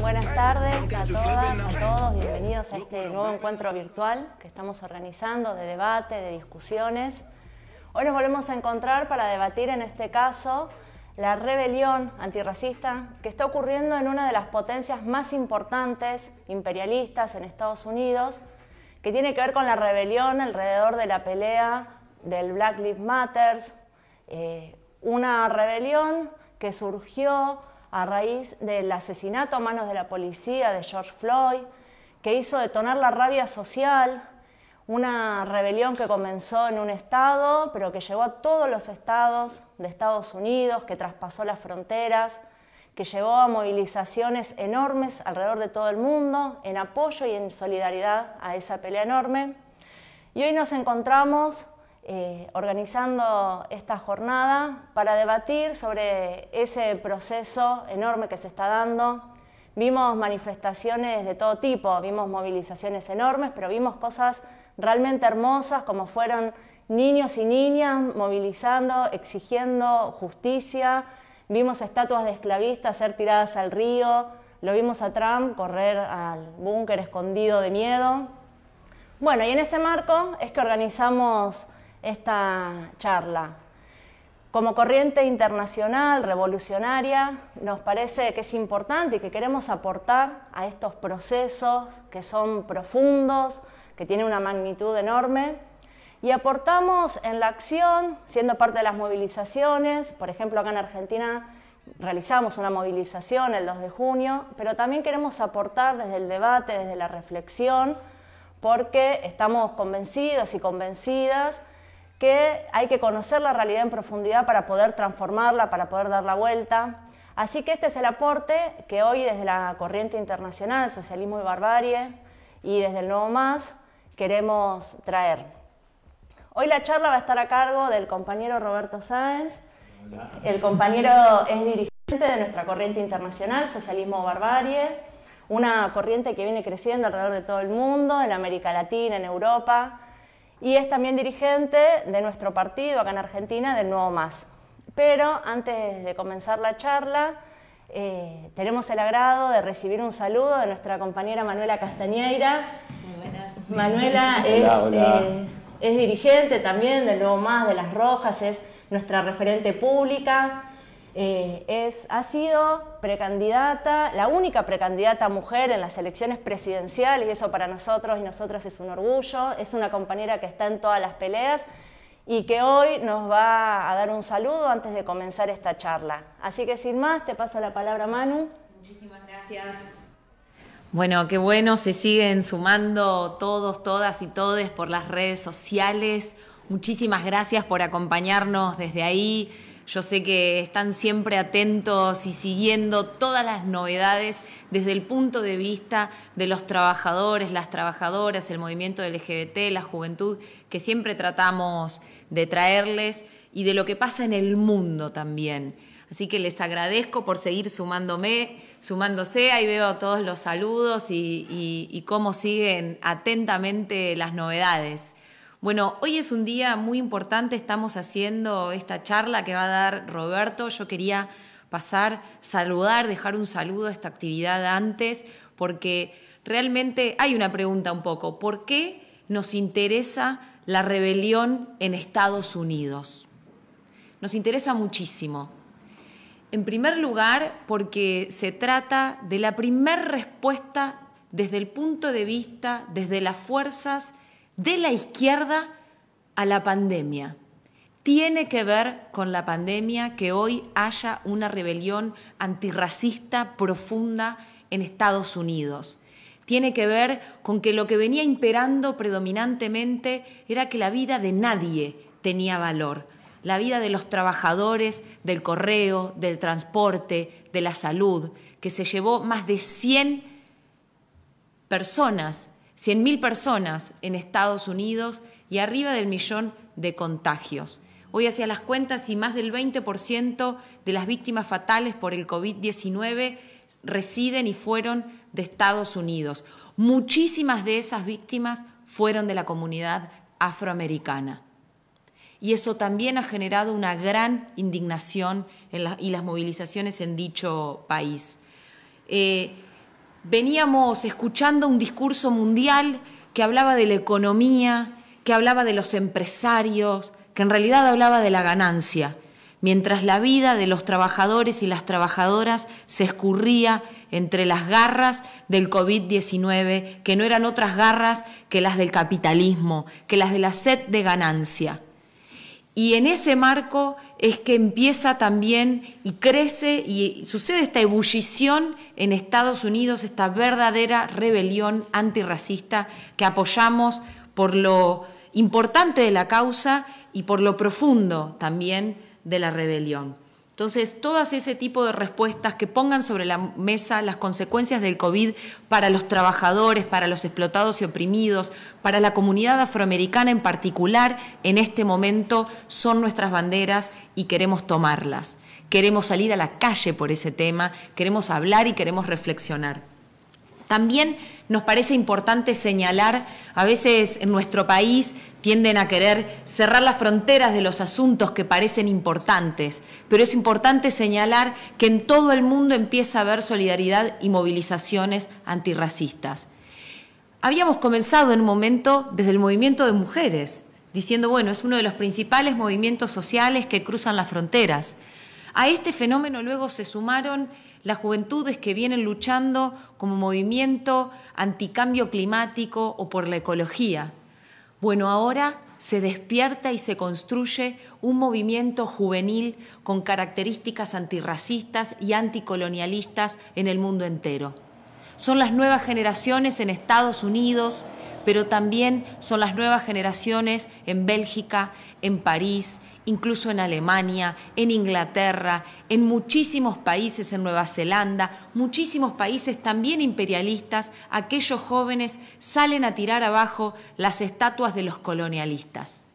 Buenas tardes a todas, a todos, bienvenidos a este nuevo encuentro virtual que estamos organizando de debate, de discusiones. Hoy nos volvemos a encontrar para debatir en este caso la rebelión antirracista que está ocurriendo en una de las potencias más importantes imperialistas en Estados Unidos, que tiene que ver con la rebelión alrededor de la pelea del Black Lives Matter, eh, una rebelión que surgió a raíz del asesinato a manos de la policía de George Floyd, que hizo detonar la rabia social, una rebelión que comenzó en un estado, pero que llegó a todos los estados de Estados Unidos, que traspasó las fronteras, que llevó a movilizaciones enormes alrededor de todo el mundo, en apoyo y en solidaridad a esa pelea enorme. Y hoy nos encontramos eh, organizando esta jornada para debatir sobre ese proceso enorme que se está dando. Vimos manifestaciones de todo tipo, vimos movilizaciones enormes, pero vimos cosas realmente hermosas como fueron niños y niñas movilizando, exigiendo justicia, vimos estatuas de esclavistas ser tiradas al río, lo vimos a Trump correr al búnker escondido de miedo. Bueno, y en ese marco es que organizamos esta charla. Como corriente internacional, revolucionaria, nos parece que es importante y que queremos aportar a estos procesos que son profundos, que tienen una magnitud enorme, y aportamos en la acción, siendo parte de las movilizaciones, por ejemplo acá en Argentina realizamos una movilización el 2 de junio, pero también queremos aportar desde el debate, desde la reflexión, porque estamos convencidos y convencidas que hay que conocer la realidad en profundidad para poder transformarla, para poder dar la vuelta. Así que este es el aporte que hoy desde la corriente internacional, socialismo y barbarie, y desde el Nuevo Más, queremos traer. Hoy la charla va a estar a cargo del compañero Roberto Sáenz. El compañero es dirigente de nuestra corriente internacional, socialismo y barbarie, una corriente que viene creciendo alrededor de todo el mundo, en América Latina, en Europa, y es también dirigente de nuestro partido acá en Argentina, del Nuevo Más. Pero antes de comenzar la charla, eh, tenemos el agrado de recibir un saludo de nuestra compañera Manuela Castañeira. Manuela es, eh, es dirigente también del Nuevo Más, de Las Rojas, es nuestra referente pública. Eh, es, ha sido precandidata, la única precandidata mujer en las elecciones presidenciales, y eso para nosotros y nosotras es un orgullo. Es una compañera que está en todas las peleas y que hoy nos va a dar un saludo antes de comenzar esta charla. Así que sin más, te paso la palabra Manu. Muchísimas gracias. Bueno, qué bueno, se siguen sumando todos, todas y todes por las redes sociales. Muchísimas gracias por acompañarnos desde ahí yo sé que están siempre atentos y siguiendo todas las novedades desde el punto de vista de los trabajadores, las trabajadoras, el movimiento LGBT, la juventud, que siempre tratamos de traerles y de lo que pasa en el mundo también. Así que les agradezco por seguir sumándome, sumándose. Ahí veo todos los saludos y cómo siguen atentamente las novedades. Bueno, hoy es un día muy importante, estamos haciendo esta charla que va a dar Roberto. Yo quería pasar, saludar, dejar un saludo a esta actividad antes, porque realmente hay una pregunta un poco, ¿por qué nos interesa la rebelión en Estados Unidos? Nos interesa muchísimo. En primer lugar, porque se trata de la primer respuesta desde el punto de vista, desde las fuerzas de la izquierda a la pandemia. Tiene que ver con la pandemia que hoy haya una rebelión antirracista profunda en Estados Unidos. Tiene que ver con que lo que venía imperando predominantemente era que la vida de nadie tenía valor. La vida de los trabajadores, del correo, del transporte, de la salud, que se llevó más de 100 personas 100.000 personas en Estados Unidos y arriba del millón de contagios. Hoy hacia las cuentas y más del 20% de las víctimas fatales por el COVID-19 residen y fueron de Estados Unidos. Muchísimas de esas víctimas fueron de la comunidad afroamericana. Y eso también ha generado una gran indignación y las movilizaciones en dicho país. Eh, veníamos escuchando un discurso mundial que hablaba de la economía, que hablaba de los empresarios, que en realidad hablaba de la ganancia, mientras la vida de los trabajadores y las trabajadoras se escurría entre las garras del COVID-19, que no eran otras garras que las del capitalismo, que las de la sed de ganancia. Y en ese marco es que empieza también y crece y sucede esta ebullición en Estados Unidos, esta verdadera rebelión antirracista que apoyamos por lo importante de la causa y por lo profundo también de la rebelión. Entonces, todas ese tipo de respuestas que pongan sobre la mesa las consecuencias del COVID para los trabajadores, para los explotados y oprimidos, para la comunidad afroamericana en particular, en este momento son nuestras banderas y queremos tomarlas. Queremos salir a la calle por ese tema, queremos hablar y queremos reflexionar. También nos parece importante señalar, a veces en nuestro país tienden a querer cerrar las fronteras de los asuntos que parecen importantes, pero es importante señalar que en todo el mundo empieza a haber solidaridad y movilizaciones antirracistas. Habíamos comenzado en un momento desde el movimiento de mujeres, diciendo, bueno, es uno de los principales movimientos sociales que cruzan las fronteras. A este fenómeno luego se sumaron las juventudes que vienen luchando como movimiento anticambio climático o por la ecología. Bueno, ahora se despierta y se construye un movimiento juvenil con características antirracistas y anticolonialistas en el mundo entero. Son las nuevas generaciones en Estados Unidos, pero también son las nuevas generaciones en Bélgica, en París, incluso en Alemania, en Inglaterra, en muchísimos países, en Nueva Zelanda, muchísimos países también imperialistas, aquellos jóvenes salen a tirar abajo las estatuas de los colonialistas.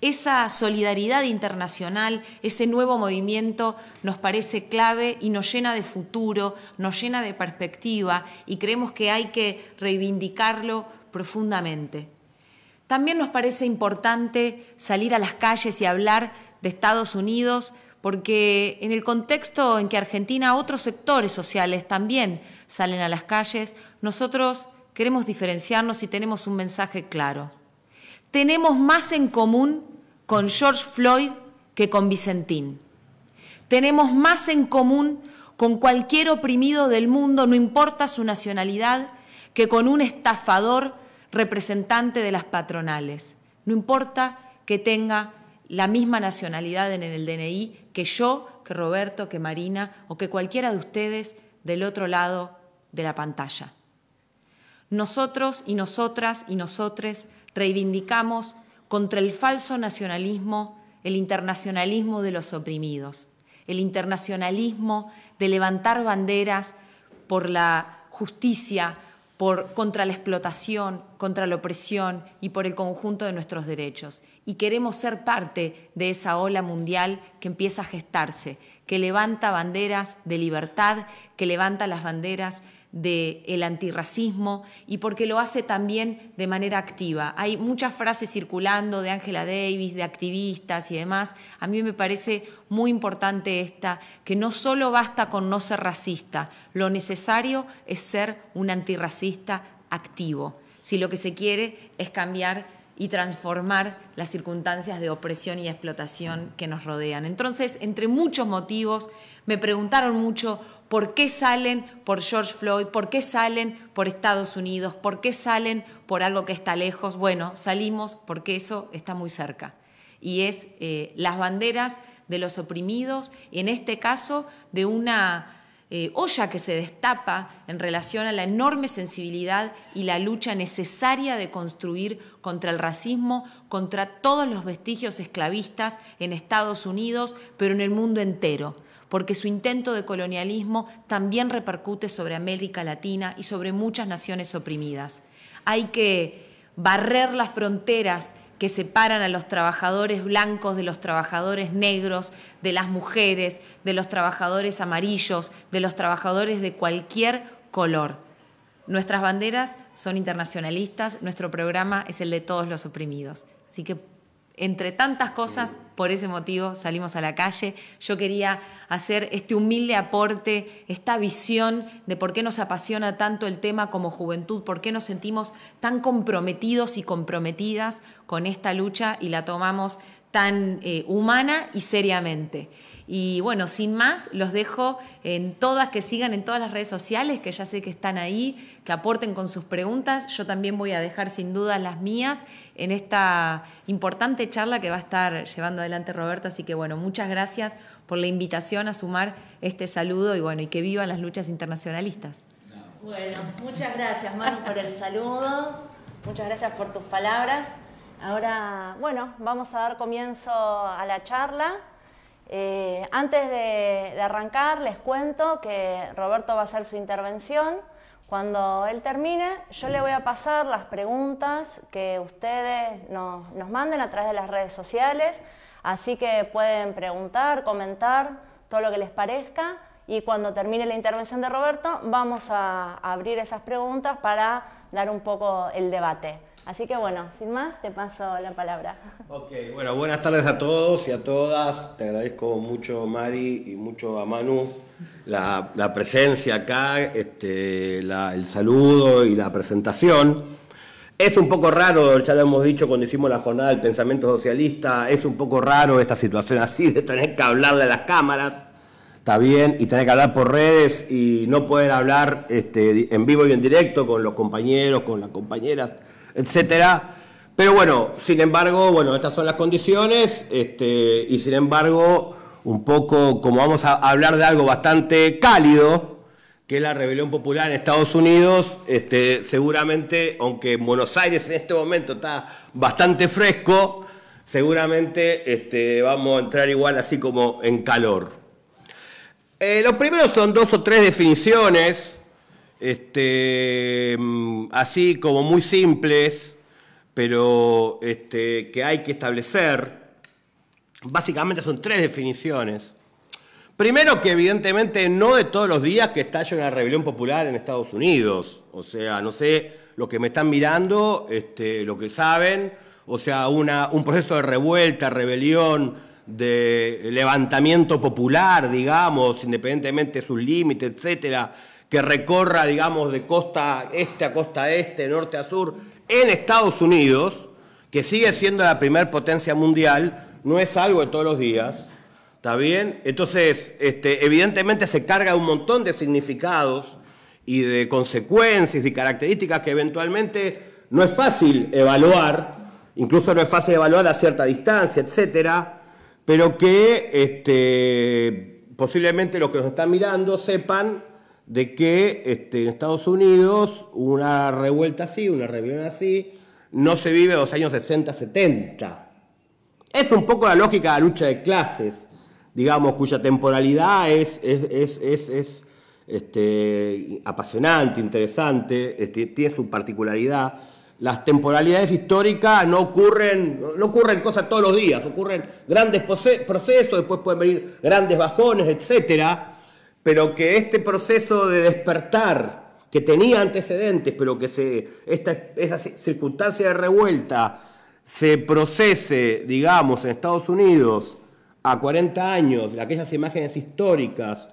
Esa solidaridad internacional, ese nuevo movimiento nos parece clave y nos llena de futuro, nos llena de perspectiva y creemos que hay que reivindicarlo profundamente. También nos parece importante salir a las calles y hablar de Estados Unidos, porque en el contexto en que Argentina otros sectores sociales también salen a las calles, nosotros queremos diferenciarnos y tenemos un mensaje claro. Tenemos más en común con George Floyd que con Vicentín. Tenemos más en común con cualquier oprimido del mundo, no importa su nacionalidad, que con un estafador representante de las patronales. No importa que tenga la misma nacionalidad en el DNI que yo, que Roberto, que Marina o que cualquiera de ustedes del otro lado de la pantalla. Nosotros y nosotras y nosotres reivindicamos contra el falso nacionalismo el internacionalismo de los oprimidos, el internacionalismo de levantar banderas por la justicia, por, contra la explotación, contra la opresión y por el conjunto de nuestros derechos. Y queremos ser parte de esa ola mundial que empieza a gestarse, que levanta banderas de libertad, que levanta las banderas del antirracismo y porque lo hace también de manera activa. Hay muchas frases circulando de Angela Davis, de activistas y demás. A mí me parece muy importante esta, que no solo basta con no ser racista, lo necesario es ser un antirracista activo si lo que se quiere es cambiar y transformar las circunstancias de opresión y explotación que nos rodean. Entonces, entre muchos motivos, me preguntaron mucho por qué salen por George Floyd, por qué salen por Estados Unidos, por qué salen por algo que está lejos. Bueno, salimos porque eso está muy cerca. Y es eh, las banderas de los oprimidos, en este caso de una eh, Oya que se destapa en relación a la enorme sensibilidad y la lucha necesaria de construir contra el racismo, contra todos los vestigios esclavistas en Estados Unidos, pero en el mundo entero porque su intento de colonialismo también repercute sobre América Latina y sobre muchas naciones oprimidas. Hay que barrer las fronteras que separan a los trabajadores blancos de los trabajadores negros, de las mujeres, de los trabajadores amarillos, de los trabajadores de cualquier color. Nuestras banderas son internacionalistas, nuestro programa es el de todos los oprimidos. Así que entre tantas cosas, por ese motivo salimos a la calle. Yo quería hacer este humilde aporte, esta visión de por qué nos apasiona tanto el tema como juventud, por qué nos sentimos tan comprometidos y comprometidas con esta lucha y la tomamos tan eh, humana y seriamente. Y bueno, sin más, los dejo en todas, que sigan en todas las redes sociales, que ya sé que están ahí, que aporten con sus preguntas. Yo también voy a dejar sin duda, las mías en esta importante charla que va a estar llevando adelante Roberto. Así que bueno, muchas gracias por la invitación a sumar este saludo y bueno, y que vivan las luchas internacionalistas. Bueno, muchas gracias Manu por el saludo, muchas gracias por tus palabras. Ahora, bueno, vamos a dar comienzo a la charla. Eh, antes de, arrancar, les cuento que Roberto va a hacer su intervención. Cuando él termine, yo le voy a pasar las preguntas que ustedes nos manden a través de las redes sociales. Así que pueden preguntar, comentar, todo lo que les parezca. Y cuando termine la intervención de Roberto, vamos a abrir esas preguntas para dar un poco el debate. Así que bueno, sin más, te paso la palabra. Ok, bueno, buenas tardes a todos y a todas. Te agradezco mucho, Mari, y mucho a Manu, la, presencia acá, este, el saludo y la presentación. Es un poco raro, ya lo hemos dicho cuando hicimos la jornada del pensamiento socialista, es un poco raro esta situación así de tener que hablarle a las cámaras, está bien, y tener que hablar por redes y no poder hablar este, en vivo y en directo con los compañeros, con las compañeras etcétera. Pero bueno, sin embargo, bueno, estas son las condiciones, este, y sin embargo, un poco como vamos a hablar de algo bastante cálido, que es la rebelión popular en Estados Unidos, este, seguramente, aunque Buenos Aires en este momento está bastante fresco, seguramente este, vamos a entrar igual así como en calor. Eh, los primeros son dos o tres definiciones este, mm, así como muy simples, pero este, que hay que establecer. Básicamente son tres definiciones. Primero que evidentemente no de todos los días que estalla una rebelión popular en Estados Unidos. O sea, no sé lo que me están mirando, este, lo que saben. O sea, una, un proceso de revuelta, rebelión, de levantamiento popular, digamos, independientemente de sus límites, etcétera que recorra, digamos, de costa este a costa este, norte a sur, en Estados Unidos, que sigue siendo la primer potencia mundial, no es algo de todos los días, ¿está bien? Entonces, este, evidentemente se carga un montón de significados y de consecuencias y características que eventualmente no es fácil evaluar, incluso no es fácil evaluar a cierta distancia, etcétera, pero que este, posiblemente los que nos están mirando sepan de que este, en Estados Unidos una revuelta así, una rebelión así, no se vive los años 60, 70. Es un poco la lógica de la lucha de clases, digamos, cuya temporalidad es, este, apasionante, interesante, este, tiene su particularidad. Las temporalidades históricas no ocurren, no ocurren cosas todos los días, ocurren grandes procesos, después pueden venir grandes bajones, etcétera pero que este proceso de despertar, que tenía antecedentes, pero que esta, esa circunstancia de revuelta se procese, digamos, en Estados Unidos a 40 años, aquellas imágenes históricas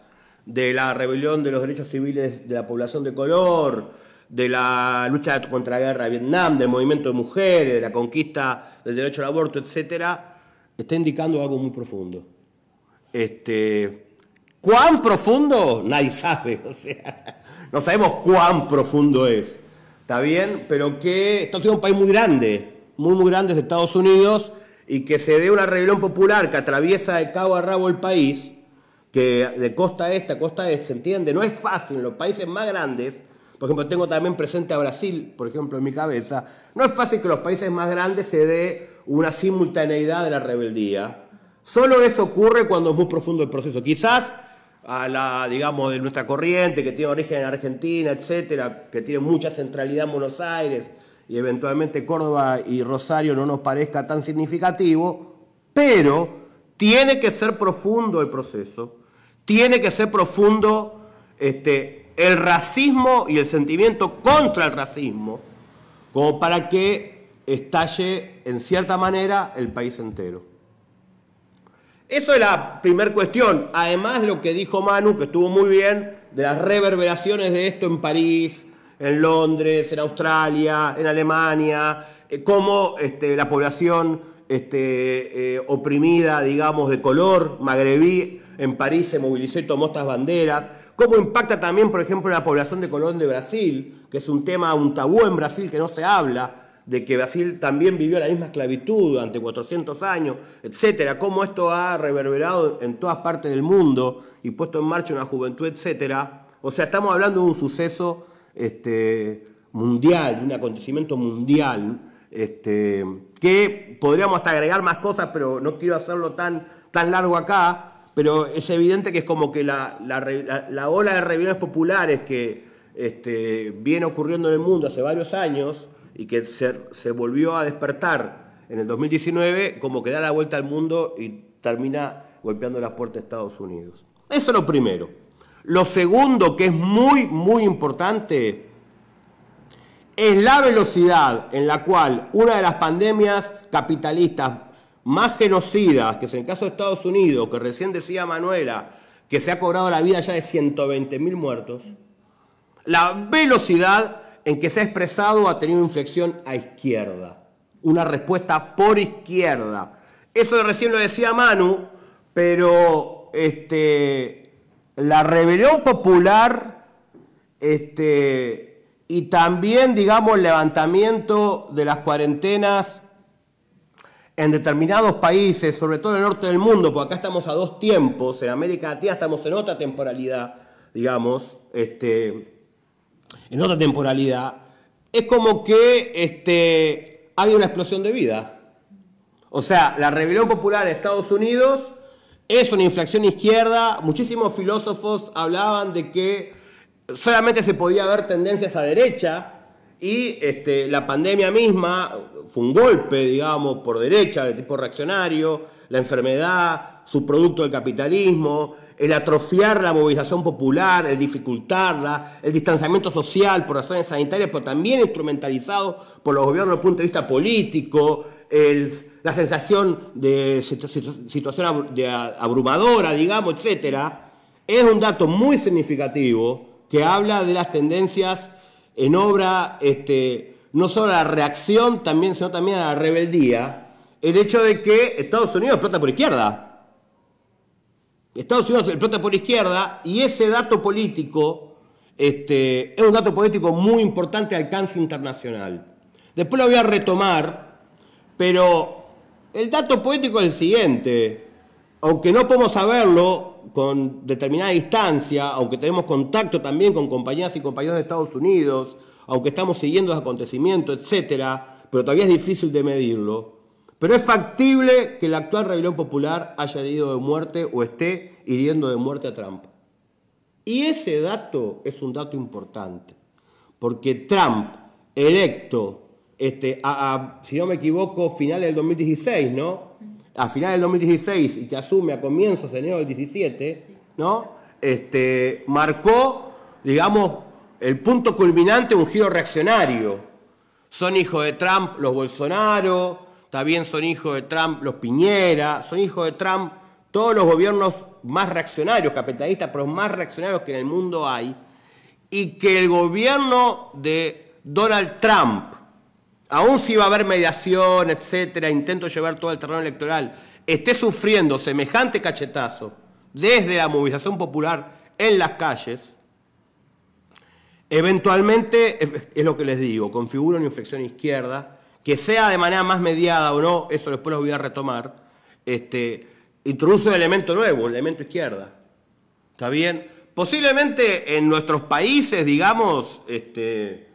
de la rebelión de los derechos civiles de la población de color, de la lucha contra la guerra de Vietnam, del movimiento de mujeres, de la conquista del derecho al aborto, etc., está indicando algo muy profundo. Este, ¿Cuán profundo? Nadie sabe, o sea, no sabemos cuán profundo es. ¿Está bien? Pero que Estados Unidos es un país muy grande, muy, muy grande es Estados Unidos, y que se dé una rebelión popular que atraviesa de cabo a rabo el país, que de costa a esta, costa a esta, ¿se entiende? No es fácil, en los países más grandes, por ejemplo, tengo también presente a Brasil, por ejemplo, en mi cabeza, no es fácil que en los países más grandes se dé una simultaneidad de la rebeldía. Solo eso ocurre cuando es muy profundo el proceso. Quizás a la, digamos, de nuestra corriente, que tiene origen en Argentina, etcétera, que tiene mucha centralidad en Buenos Aires y eventualmente Córdoba y Rosario no nos parezca tan significativo, pero tiene que ser profundo el proceso, tiene que ser profundo este, el racismo y el sentimiento contra el racismo, como para que estalle en cierta manera el país entero. Eso es la primera cuestión. Además de lo que dijo Manu, que estuvo muy bien, de las reverberaciones de esto en París, en Londres, en Australia, en Alemania, eh, cómo este, la población este, eh, oprimida, digamos, de color, magrebí, en París se movilizó y tomó estas banderas. Cómo impacta también, por ejemplo, la población de color de Brasil, que es un tema, un tabú en Brasil que no se habla de que Brasil también vivió la misma esclavitud durante 400 años, etcétera, cómo esto ha reverberado en todas partes del mundo y puesto en marcha una juventud, etcétera. O sea, estamos hablando de un suceso este, mundial, un acontecimiento mundial, este, que podríamos agregar más cosas, pero no quiero hacerlo tan, tan largo acá, pero es evidente que es como que la, ola de rebeliones populares que este, viene ocurriendo en el mundo hace varios años, y que se, volvió a despertar en el 2019, como que da la vuelta al mundo y termina golpeando las puertas de Estados Unidos. Eso es lo primero. Lo segundo, que es muy, muy importante, es la velocidad en la cual una de las pandemias capitalistas más genocidas, que es en el caso de Estados Unidos, que recién decía Manuela, que se ha cobrado la vida ya de 120.000 muertos, la velocidad en que se ha expresado ha tenido inflexión a izquierda. Una respuesta por izquierda. Eso recién lo decía Manu, pero este, la rebelión popular este, y también, digamos, el levantamiento de las cuarentenas en determinados países, sobre todo en el norte del mundo, porque acá estamos a dos tiempos, en América Latina estamos en otra temporalidad, digamos, este, en otra temporalidad, es como que este, había una explosión de vida. O sea, la rebelión popular de Estados Unidos es una infracción izquierda. Muchísimos filósofos hablaban de que solamente se podía ver tendencias a derecha y este, la pandemia misma fue un golpe, digamos, por derecha, de tipo reaccionario, la enfermedad, su producto del capitalismo, el atrofiar la movilización popular, el dificultarla, el distanciamiento social por razones sanitarias, pero también instrumentalizado por los gobiernos desde el punto de vista político, la sensación de situación abrumadora, digamos, etcétera, es un dato muy significativo que habla de las tendencias en obra, este, no solo de la reacción, también, sino también a la rebeldía, el hecho de que Estados Unidos explota por izquierda. Estados Unidos explota por izquierda y ese dato político este, es un dato político muy importante de alcance internacional. Después lo voy a retomar, pero el dato político es el siguiente. Aunque no podemos saberlo con determinada distancia, aunque tenemos contacto también con compañías y compañeros de Estados Unidos, aunque estamos siguiendo los acontecimientos, etc., pero todavía es difícil de medirlo. Pero es factible que la actual rebelión popular haya herido de muerte o esté hiriendo de muerte a Trump. Y ese dato es un dato importante, porque Trump, electo, este, a, si no me equivoco, finales del 2016, ¿no? A finales del 2016 y que asume a comienzos de enero del 17, ¿no? Este, marcó, digamos, el punto culminante de un giro reaccionario. Son hijos de Trump los Bolsonaro, Está bien, son hijos de Trump, los Piñera, son hijos de Trump, todos los gobiernos más reaccionarios, capitalistas, pero más reaccionarios que en el mundo hay, y que el gobierno de Donald Trump, aún si va a haber mediación, etcétera, intento llevar todo el terreno electoral, esté sufriendo semejante cachetazo desde la movilización popular en las calles, eventualmente, es lo que les digo, configura una inflexión izquierda que sea de manera más mediada o no, eso después lo voy a retomar, este, introduce un elemento nuevo, un elemento izquierda. ¿Está bien? Posiblemente en nuestros países, digamos, este,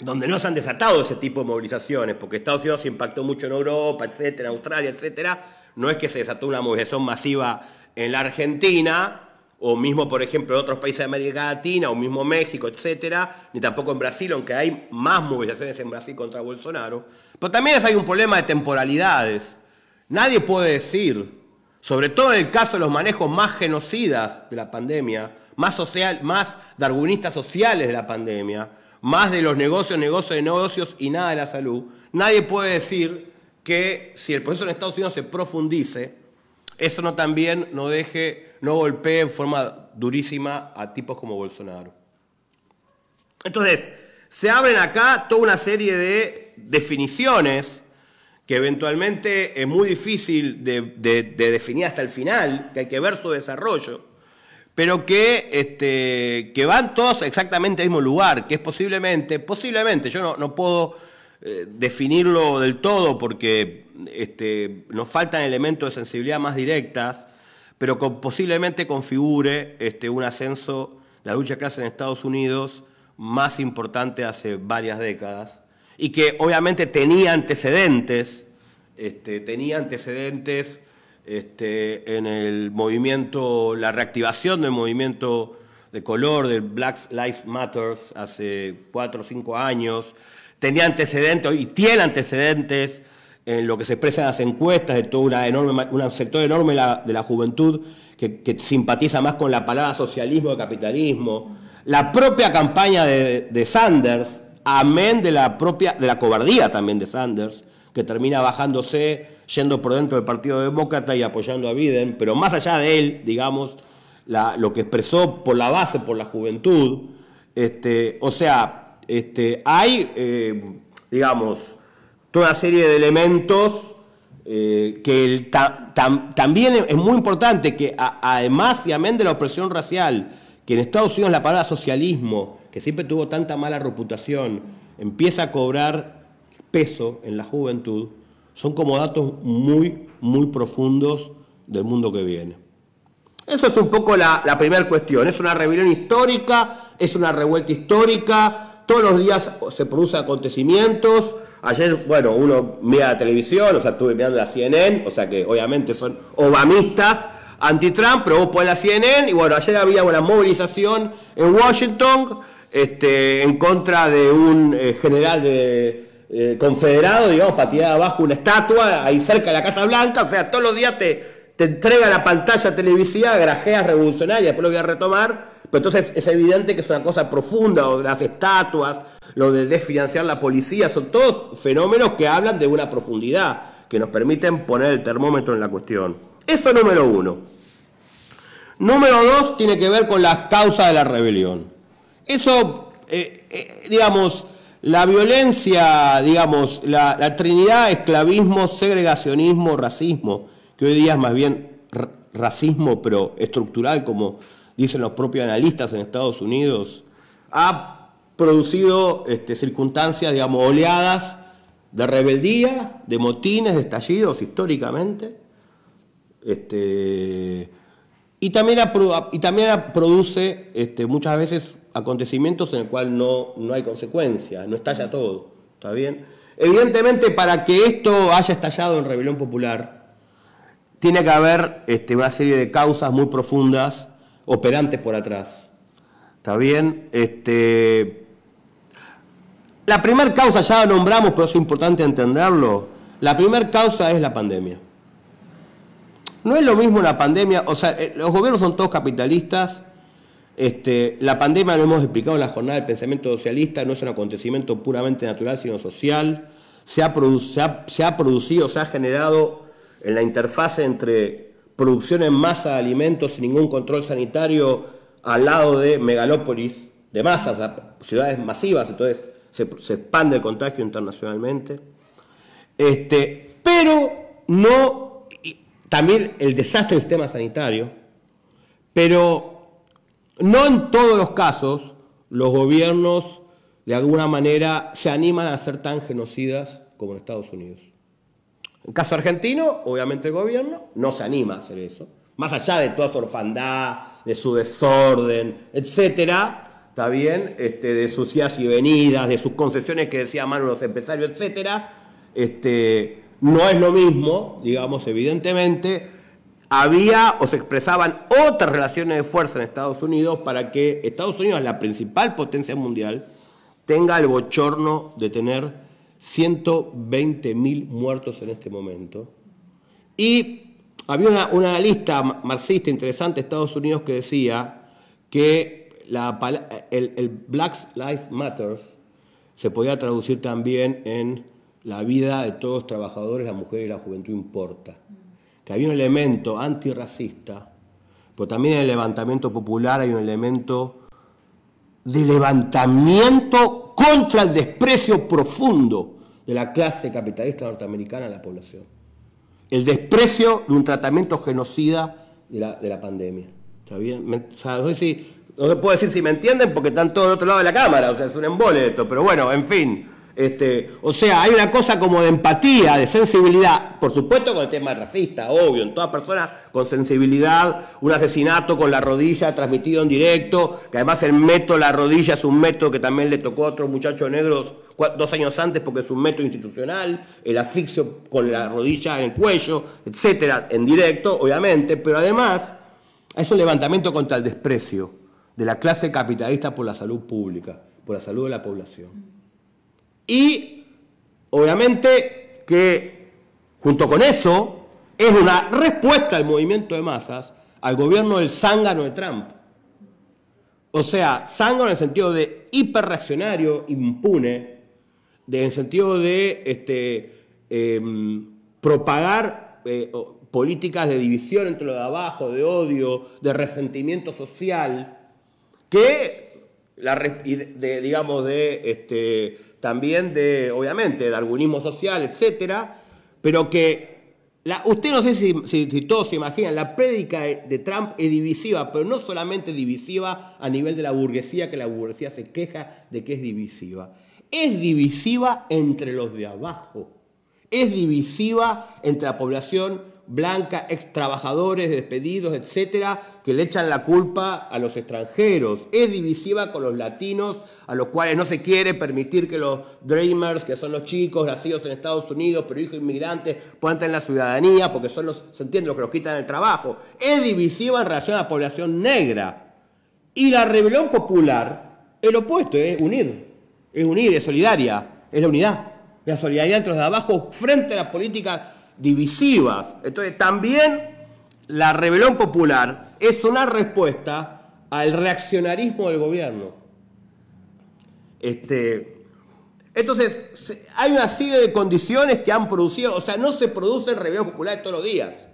donde no se han desatado ese tipo de movilizaciones, porque Estados Unidos impactó mucho en Europa, etcétera, Australia, etcétera, no es que se desató una movilización masiva en la Argentina, o mismo, por ejemplo, en otros países de América Latina, o mismo México, etcétera, ni tampoco en Brasil, aunque hay más movilizaciones en Brasil contra Bolsonaro. Pero también hay un problema de temporalidades. Nadie puede decir, sobre todo en el caso de los manejos más genocidas de la pandemia, más, social, más darwinistas sociales de la pandemia, más de los negocios, negocios de negocios y nada de la salud, nadie puede decir que si el proceso en Estados Unidos se profundice, eso no también no deje no golpee en forma durísima a tipos como Bolsonaro. Entonces, se abren acá toda una serie de definiciones que eventualmente es muy difícil de, definir hasta el final, que hay que ver su desarrollo, pero este, que, van todos exactamente al mismo lugar, que es posiblemente, posiblemente, yo no, puedo eh, definirlo del todo porque este, nos faltan elementos de sensibilidad más directas, pero posiblemente configure este, un ascenso de la lucha de clase en Estados Unidos más importante hace varias décadas y que obviamente tenía antecedentes, este, tenía antecedentes este, en el movimiento, la reactivación del movimiento de color del Black Lives Matter hace cuatro o cinco años, tenía antecedentes y tiene antecedentes en lo que se expresa en las encuestas de todo un sector enorme de la juventud que, simpatiza más con la palabra socialismo que capitalismo. La propia campaña de, Sanders, amén de la propia, de la cobardía también de Sanders, que termina bajándose, yendo por dentro del Partido Demócrata y apoyando a Biden, pero más allá de él, digamos, lo que expresó por la base, por la juventud, este, o sea, este, hay, eh, digamos, toda serie de elementos eh, que también es muy importante que además y amén de la opresión racial, que en Estados Unidos la palabra socialismo, que siempre tuvo tanta mala reputación, empieza a cobrar peso en la juventud, son como datos muy, muy profundos del mundo que viene. Esa es un poco la, la primera cuestión. Es una rebelión histórica, es una revuelta histórica, todos los días se producen acontecimientos, Ayer, bueno, uno mira la televisión, o sea, estuve mirando la CNN, o sea que obviamente son obamistas anti-Trump, pero vos pones la CNN, y bueno, ayer había una movilización en Washington este, en contra de un eh, general de, eh, confederado, digamos, para abajo una estatua ahí cerca de la Casa Blanca, o sea, todos los días te, te entrega la pantalla televisiva, grajeas revolucionarias, después lo voy a retomar, pero entonces es evidente que es una cosa profunda, o las estatuas, lo de desfinanciar la policía, son todos fenómenos que hablan de una profundidad, que nos permiten poner el termómetro en la cuestión. Eso número uno. Número dos tiene que ver con las causas de la rebelión. Eso, eh, eh, digamos, la violencia, digamos, la, la, trinidad, esclavismo, segregacionismo, racismo, que hoy día es más bien racismo, pero estructural, como dicen los propios analistas en Estados Unidos, ha producido este, circunstancias, digamos, oleadas de rebeldía, de motines, de estallidos históricamente. Este, y también, y también produce este, muchas veces acontecimientos en el cual no, no hay consecuencias, no estalla todo. ¿Está bien? Evidentemente, para que esto haya estallado en rebelión popular, tiene que haber una serie de causas muy profundas operantes por atrás. ¿Está bien? Este, la primera causa ya la nombramos, pero es importante entenderlo. La primera causa es la pandemia. No es lo mismo la pandemia, o sea, eh, los gobiernos son todos capitalistas. Este, la pandemia, lo hemos explicado en la jornada del pensamiento socialista, no es un acontecimiento puramente natural, sino social. Se ha, se ha producido, se ha generado en la interfase entre producción en masa de alimentos sin ningún control sanitario al lado de megalópolis de masas, ciudades masivas, entonces se, se, expande el contagio internacionalmente. Este, pero no, también el desastre del sistema sanitario, pero no en todos los casos los gobiernos de alguna manera se animan a ser tan genocidas como en Estados Unidos. En caso argentino, obviamente el gobierno no se anima a hacer eso. Más allá de toda su orfandad, de su desorden, etcétera, está bien, este, de sus idas y venidas, de sus concesiones que decía mal los empresarios, etcétera, este, no es lo mismo, digamos, evidentemente, había o se expresaban otras relaciones de fuerza en Estados Unidos para que Estados Unidos, la principal potencia mundial, tenga el bochorno de tener 120.000 muertos en este momento. Y había una, una, lista marxista interesante de Estados Unidos que decía que el, Black Lives Matter se podía traducir también en la vida de todos los trabajadores, la mujer y la juventud importa. Que había un elemento antirracista, pero también en el levantamiento popular hay un elemento de levantamiento contra el desprecio profundo de la clase capitalista norteamericana a la población. El desprecio de un tratamiento genocida de la, de la pandemia. ¿Está bien? o no, sé si, no puedo decir si me entienden porque están todos del otro lado de la cámara, o sea, es un embole esto, pero bueno, en fin. Este, o sea, hay una cosa como de empatía, de sensibilidad, por supuesto con el tema racista, obvio, en toda persona con sensibilidad, un asesinato con la rodilla transmitido en directo, que además el método, la rodilla es un método que también le tocó a otros muchachos negros dos años antes porque es un método institucional, el asfixio con la rodilla en el cuello, etcétera, en directo, obviamente, pero además es un levantamiento contra el desprecio de la clase capitalista por la salud pública, por la salud de la población. Y obviamente que junto con eso es una respuesta al movimiento de masas al gobierno del zángano de Trump. O sea, zángano en el sentido de hiperreaccionario, impune, en el sentido de este, em, propagar eh, políticas de división entre los de abajo, de odio, de resentimiento social, que, la, digamos, de... Este, también de, obviamente, de darwinismo social, etcétera, pero que usted no sé si, todos se imaginan, la prédica de, Trump es divisiva, pero no solamente divisiva a nivel de la burguesía, que la burguesía se queja de que es divisiva. Es divisiva entre los de abajo. Es divisiva entre la población blanca, ex trabajadores despedidos, etcétera, que le echan la culpa a los extranjeros. Es divisiva con los latinos, a los cuales no se quiere permitir que los dreamers, que son los chicos nacidos en Estados Unidos, pero hijos inmigrantes, puedan tener la ciudadanía, porque son los, se entiende, los que los quitan el trabajo. Es divisiva en relación a la población negra. Y la rebelión popular el opuesto, es unir, es unir, es solidaria, es la unidad. La solidaridad entre los de abajo frente a las políticas divisivas. Entonces también la rebelión popular es una respuesta al reaccionarismo del gobierno. Este, entonces, hay una serie de condiciones que han producido, o sea, no se producen rebelión populares todos los días.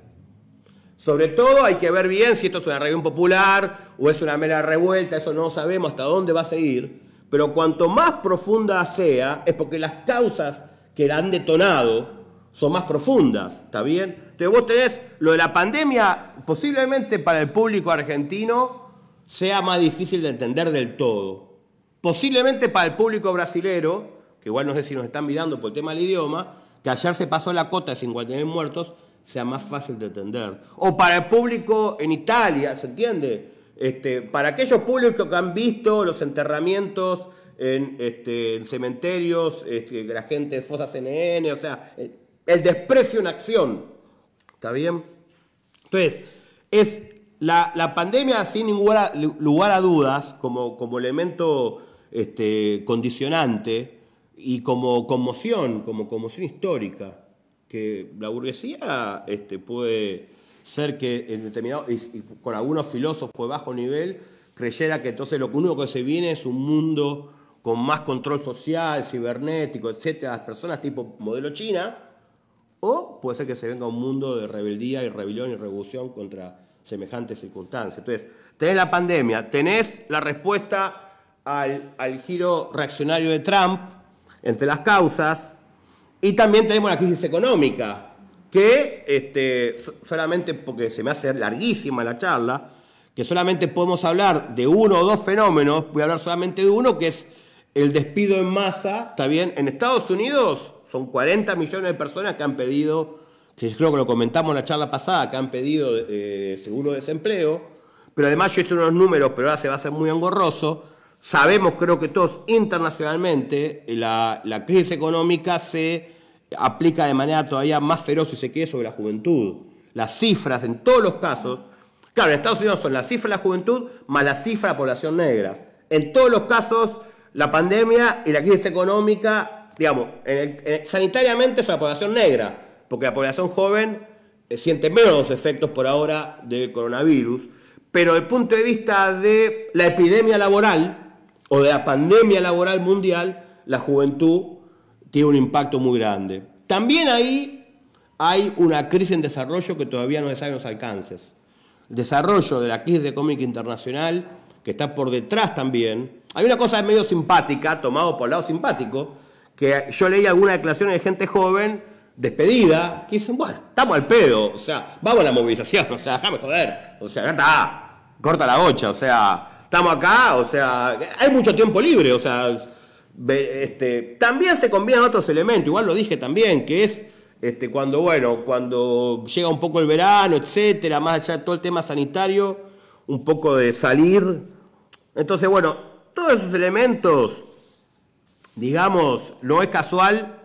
Sobre todo hay que ver bien si esto es una rebelión popular o es una mera revuelta, eso no sabemos hasta dónde va a seguir, pero cuanto más profunda sea, es porque las causas que la han detonado son más profundas, ¿está bien? Entonces vos tenés lo de la pandemia, posiblemente para el público argentino sea más difícil de entender del todo. Posiblemente para el público brasilero, que igual no sé si nos están mirando por el tema del idioma, que ayer se pasó la cota de 50.000 muertos, sea más fácil de entender. O para el público en Italia, ¿se entiende? Este, para aquellos públicos que han visto los enterramientos en, este, cementerios, este, la gente de fosas CNN, o sea, eh, el desprecio en acción. ¿Está bien? Entonces, es la, pandemia sin ningún lugar, a, dudas, como, como elemento este, condicionante y como conmoción, como conmoción histórica, que la burguesía este, puede ser que en determinado, y, con algunos filósofos de bajo nivel, creyera que entonces lo único que se viene es un mundo con más control social, cibernético, etcétera, las personas tipo modelo China, o puede ser que se venga un mundo de rebeldía y rebelión y revolución contra semejantes circunstancias. Entonces, tenés la pandemia, tenés la respuesta al, giro reaccionario de Trump entre las causas, y también tenemos la crisis económica, que este, solamente porque se me hace larguísima la charla, que solamente podemos hablar de uno o dos fenómenos, voy a hablar solamente de uno, que es el despido en masa, ¿está bien? En Estados Unidos son 40 millones de personas que han pedido, que creo que lo comentamos en la charla pasada, que han pedido eh, seguro de desempleo. Pero además yo hice unos números, pero ahora se va a hacer muy engorroso. Sabemos, creo que todos internacionalmente, la, crisis económica se aplica de manera todavía más feroz, ...y se quiere, sobre la juventud. Las cifras, en todos los casos, claro, en Estados Unidos son la cifra de la juventud más la cifra de la población negra. En todos los casos, la pandemia y la crisis económica digamos, sanitariamente es una población negra, porque la población joven eh, siente menos los efectos por ahora del coronavirus, pero desde el punto de vista de la epidemia laboral o de la pandemia laboral mundial, la juventud tiene un impacto muy grande. También ahí hay una crisis en desarrollo que todavía no se los alcances. El desarrollo de la crisis económica internacional, que está por detrás también. Hay una cosa medio simpática, tomado por el lado simpático, que yo leí alguna declaración de gente joven despedida, que dicen, bueno, estamos al pedo, o sea, vamos a la movilización, o sea, déjame joder, o sea, ya está, corta la gocha, o sea, estamos acá, o sea, hay mucho tiempo libre, o sea, este, también se combinan otros elementos, igual lo dije también, que es este, cuando, bueno, cuando llega un poco el verano, etcétera, más allá de todo el tema sanitario, un poco de salir. Entonces, bueno, todos esos elementos digamos, no es casual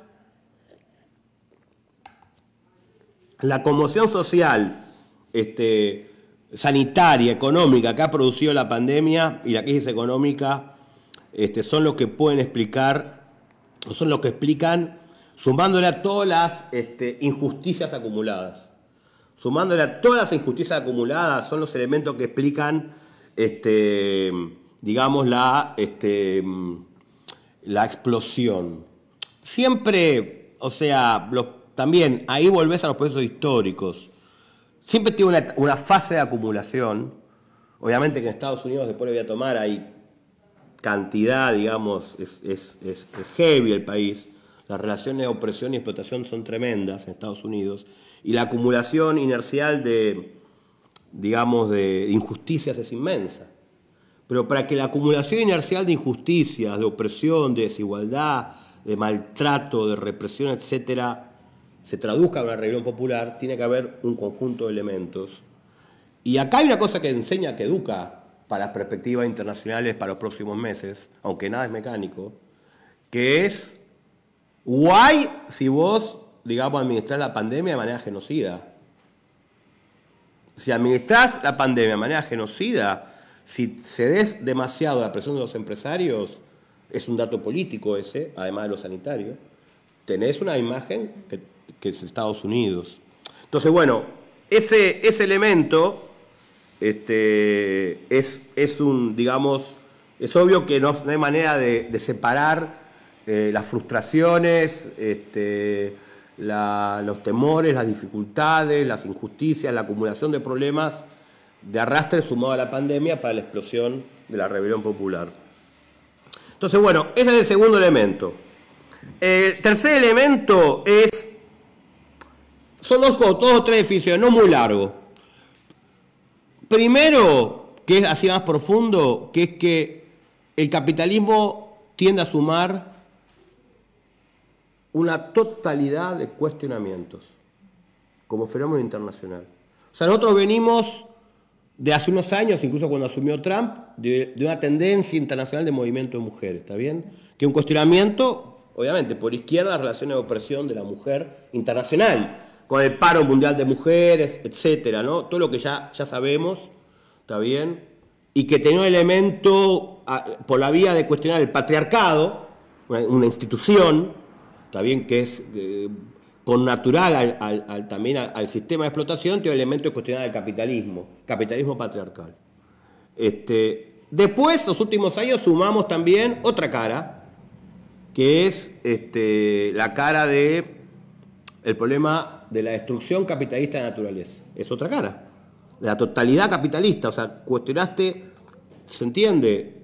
la conmoción social, este, sanitaria, económica que ha producido la pandemia y la crisis económica este, son los que pueden explicar, son los que explican, sumándole a todas las este, injusticias acumuladas. Sumándole a todas las injusticias acumuladas son los elementos que explican, este, digamos, la... Este, la explosión. Siempre, o sea, también ahí volvés a los procesos históricos. Siempre tiene una, fase de acumulación. Obviamente que en Estados Unidos después lo voy a tomar hay cantidad, digamos, es heavy el país. Las relaciones de opresión y explotación son tremendas en Estados Unidos. Y la acumulación inercial de, digamos, de injusticias es inmensa. Pero para que la acumulación inercial de injusticias, de opresión, de desigualdad, de maltrato, de represión, etcétera, se traduzca en una rebelión popular, tiene que haber un conjunto de elementos. Y acá hay una cosa que enseña, que educa para las perspectivas internacionales para los próximos meses, aunque nada es mecánico, que es guay si vos, digamos, administrás la pandemia de manera genocida. Si administrás la pandemia de manera genocida, si cedes demasiado la presión de los empresarios, es un dato político ese, además de lo sanitario, tenés una imagen que, es Estados Unidos. Entonces, bueno, ese, elemento este, es, un, digamos, es obvio que no, hay manera de, separar eh, las frustraciones, este, los temores, las dificultades, las injusticias, la acumulación de problemas de arrastre sumado a la pandemia para la explosión de la rebelión popular. Entonces, bueno, ese es el segundo elemento. El tercer elemento es, son dos, dos o tres edificios, no muy largo. Primero, que es así más profundo, que es que el capitalismo tiende a sumar una totalidad de cuestionamientos como fenómeno internacional. O sea, nosotros venimos de hace unos años, incluso cuando asumió Trump, de, una tendencia internacional de movimiento de mujeres, ¿está bien? Que un cuestionamiento, obviamente, por izquierda, relaciones de opresión de la mujer internacional, con el paro mundial de mujeres, etcétera, ¿no? Todo lo que ya, ya sabemos, ¿está bien? Y que tenía un elemento ah, por la vía de cuestionar el patriarcado, una, institución, ¿está bien? Que es. Eh, con natural al, también al, sistema de explotación, tiene elemento cuestionados cuestionar el capitalismo, capitalismo patriarcal. Este, después, los últimos años, sumamos también otra cara, que es este, la cara de el problema de la destrucción capitalista de naturaleza. Es otra cara. La totalidad capitalista, o sea, cuestionaste, se entiende,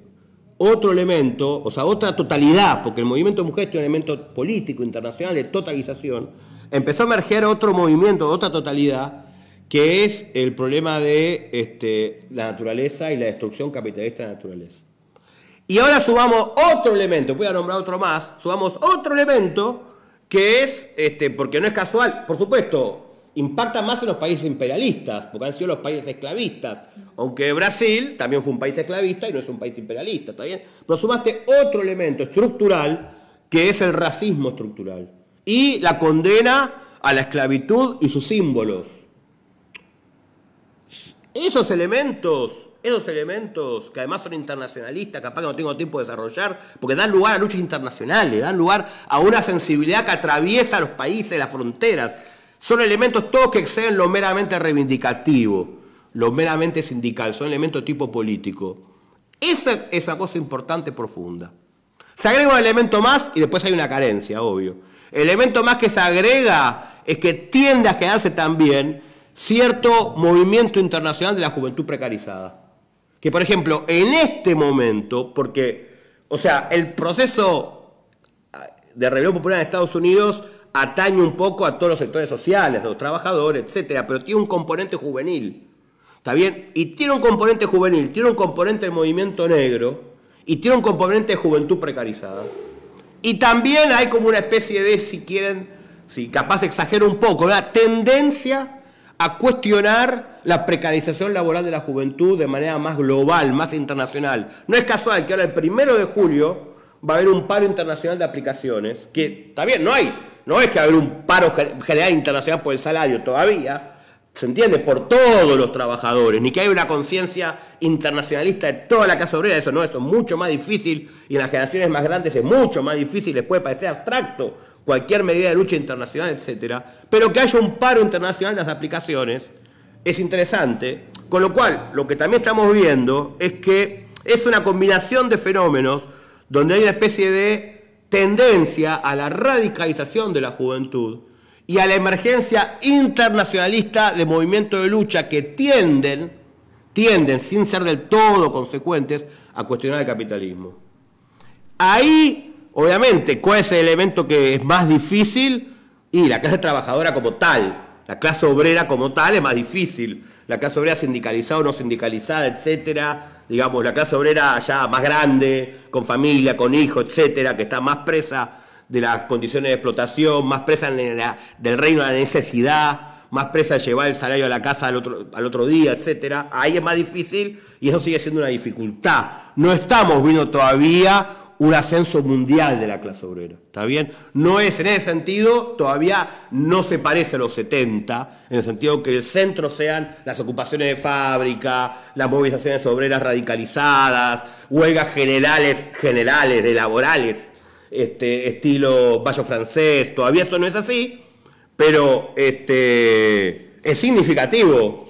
otro elemento, o sea, otra totalidad, porque el movimiento mujer es un elemento político internacional de totalización empezó a emerger otro movimiento, otra totalidad, que es el problema de este, la naturaleza y la destrucción capitalista de la naturaleza. Y ahora subamos otro elemento, voy a nombrar otro más, subamos otro elemento que es, este, porque no es casual, por supuesto, impacta más en los países imperialistas, porque han sido los países esclavistas, aunque Brasil también fue un país esclavista y no es un país imperialista, ¿está bien? Pero sumaste otro elemento estructural que es el racismo estructural y la condena a la esclavitud y sus símbolos. Esos elementos, esos elementos que además son internacionalistas, capaz que no tengo tiempo de desarrollar, porque dan lugar a luchas internacionales, dan lugar a una sensibilidad que atraviesa los países, las fronteras. Son elementos todos que exceden lo meramente reivindicativo, lo meramente sindical, son elementos tipo político. Esa es una cosa importante, profunda. Se agrega un elemento más y después hay una carencia, obvio. Elemento más que se agrega es que tiende a quedarse también cierto movimiento internacional de la juventud precarizada. Que por ejemplo, en este momento, porque, o sea, el proceso de rebelión popular en Estados Unidos atañe un poco a todos los sectores sociales, a los trabajadores, etcétera, pero tiene un componente juvenil. ¿Está bien? Y tiene un componente juvenil, tiene un componente del movimiento negro y tiene un componente de juventud precarizada. Y también hay como una especie de, si quieren, si capaz exagero un poco, la tendencia a cuestionar la precarización laboral de la juventud de manera más global, más internacional. No es casual que ahora el primero de julio va a haber un paro internacional de aplicaciones, que también no hay, no es que va a haber un paro general internacional por el salario todavía, ¿Se entiende? Por todos los trabajadores, ni que haya una conciencia internacionalista de toda la casa obrera, eso no, eso es mucho más difícil y en las generaciones más grandes es mucho más difícil, les puede parecer abstracto cualquier medida de lucha internacional, etcétera, pero que haya un paro internacional en las aplicaciones es interesante, con lo cual lo que también estamos viendo es que es una combinación de fenómenos donde hay una especie de tendencia a la radicalización de la juventud, y a la emergencia internacionalista de movimientos de lucha que tienden, tienden, sin ser del todo consecuentes, a cuestionar el capitalismo. Ahí, obviamente, ¿cuál es el elemento que es más difícil? Y la clase trabajadora como tal, la clase obrera como tal es más difícil. La clase obrera sindicalizada o no sindicalizada, etcétera. Digamos, la clase obrera ya más grande, con familia, con hijos, etcétera, que está más presa de las condiciones de explotación, más presa del reino de la necesidad, más presa de llevar el salario a la casa al otro, al otro día, etcétera. Ahí es más difícil y eso sigue siendo una dificultad. No estamos viendo todavía un ascenso mundial de la clase obrera, ¿está bien? No es, en ese sentido, todavía no se parece a los 70, en el sentido que el centro sean las ocupaciones de fábrica, las movilizaciones obreras radicalizadas, huelgas generales, generales, de laborales, este, estilo vallo francés, todavía eso no es así, pero este, es significativo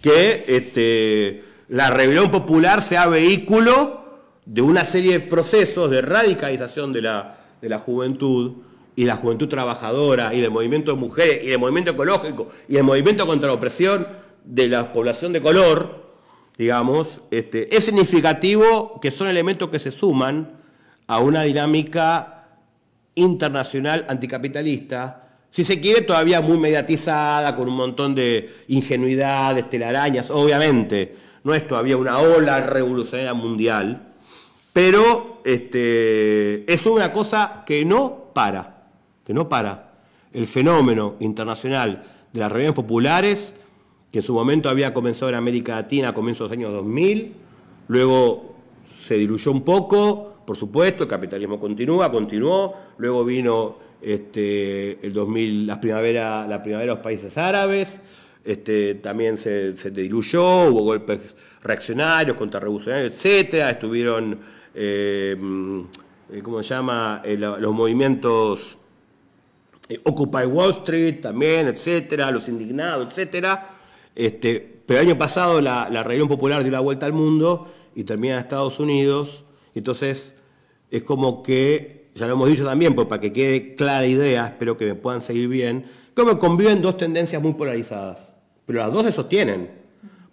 que este, la rebelión popular sea vehículo de una serie de procesos de radicalización de la, juventud y la juventud trabajadora y del movimiento de mujeres y del movimiento ecológico y el movimiento contra la opresión de la población de color, digamos, es significativo que son elementos que se suman a una dinámica internacional anticapitalista, si se quiere, todavía muy mediatizada, con un montón de ingenuidades, telarañas, obviamente. No es todavía una ola revolucionaria mundial, pero este, es una cosa que no para, que no para. El fenómeno internacional de las reuniones populares, que en su momento había comenzado en América Latina a comienzos de los años 2000, luego se diluyó un poco, por supuesto, el capitalismo continúa, continuó, luego vino este, el 2000, la primavera, la primavera de los países árabes, este, también se, diluyó, hubo golpes reaccionarios, contrarrevolucionarios, etcétera, estuvieron, eh, mm, eh, ¿cómo se llama?, eh, los movimientos Occupy Wall Street también, etcétera, los indignados, etcétera, este, pero el año pasado la, la reunión popular dio la vuelta al mundo y termina en Estados Unidos, entonces, es como que, ya lo hemos dicho también, pues, para que quede clara idea, espero que me puedan seguir bien, como conviven dos tendencias muy polarizadas, pero las dos se sostienen.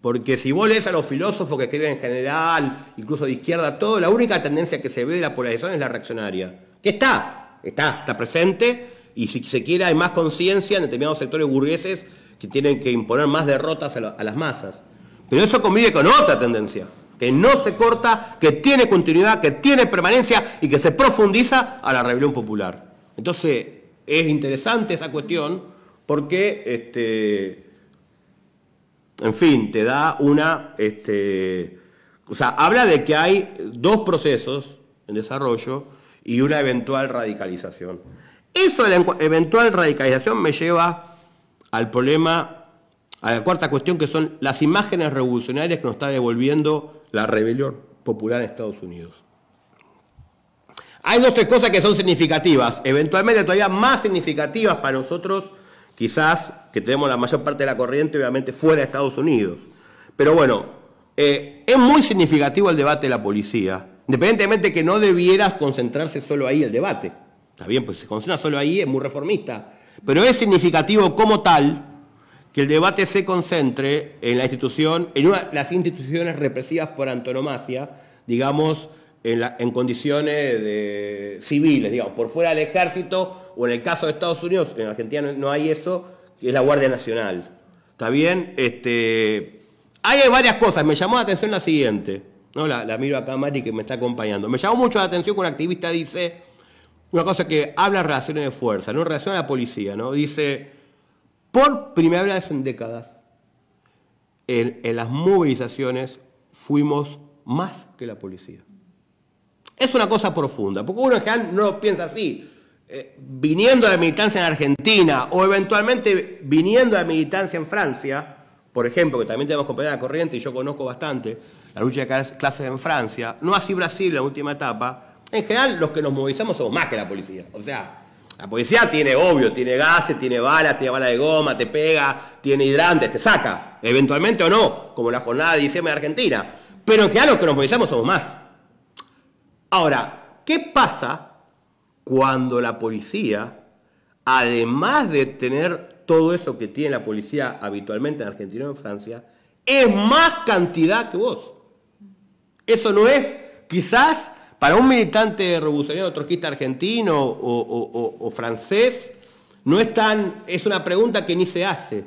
Porque si vos lees a los filósofos que escriben en general, incluso de izquierda, todo, la única tendencia que se ve de la polarización es la reaccionaria. Que está, está, está presente, y si se quiere hay más conciencia en determinados sectores burgueses que tienen que imponer más derrotas a las masas. Pero eso convive con otra tendencia, que no se corta, que tiene continuidad, que tiene permanencia y que se profundiza a la rebelión popular. Entonces, es interesante esa cuestión porque, este, en fin, te da una... Este, o sea, habla de que hay dos procesos en desarrollo y una eventual radicalización. Eso de la eventual radicalización me lleva al problema, a la cuarta cuestión, que son las imágenes revolucionarias que nos está devolviendo la rebelión popular en Estados Unidos. Hay dos tres cosas que son significativas, eventualmente todavía más significativas para nosotros, quizás que tenemos la mayor parte de la corriente obviamente fuera de Estados Unidos. Pero bueno, eh, es muy significativo el debate de la policía, independientemente que no debieras concentrarse solo ahí el debate. Está bien, pues se concentra solo ahí, es muy reformista. Pero es significativo como tal que el debate se concentre en la institución, en las instituciones represivas por antonomasia, digamos, en, condiciones civiles, digamos, por fuera del ejército, o en el caso de Estados Unidos, en Argentina no, hay eso, que es la Guardia Nacional. ¿Está bien? Este, hay varias cosas, me llamó la atención la siguiente, ¿no? la, miro acá Mari que me está acompañando. Me llamó mucho la atención que un activista dice, una cosa que habla en relaciones de fuerza, no en relación a la policía, ¿no? Dice por primera vez en décadas, en, las movilizaciones fuimos más que la policía. Es una cosa profunda, porque uno en general no lo piensa así. Eh, viniendo de la militancia en Argentina o eventualmente viniendo de la militancia en Francia, por ejemplo, que también tenemos compañera de corriente y yo conozco bastante la lucha de clases en Francia, no así Brasil en la última etapa, en general los que nos movilizamos somos más que la policía. O sea, la policía tiene, obvio, tiene gases, tiene balas, tiene balas de goma, te pega, tiene hidrantes, te saca, eventualmente o no, como la jornada de diciembre de Argentina. Pero en general los que nos movilizamos somos más. Ahora, ¿qué pasa cuando la policía, además de tener todo eso que tiene la policía habitualmente en Argentina o en Francia, es más cantidad que vos? Eso no es quizás para un militante revolucionario troquista argentino o, francés, no es tan. es una pregunta que ni se hace.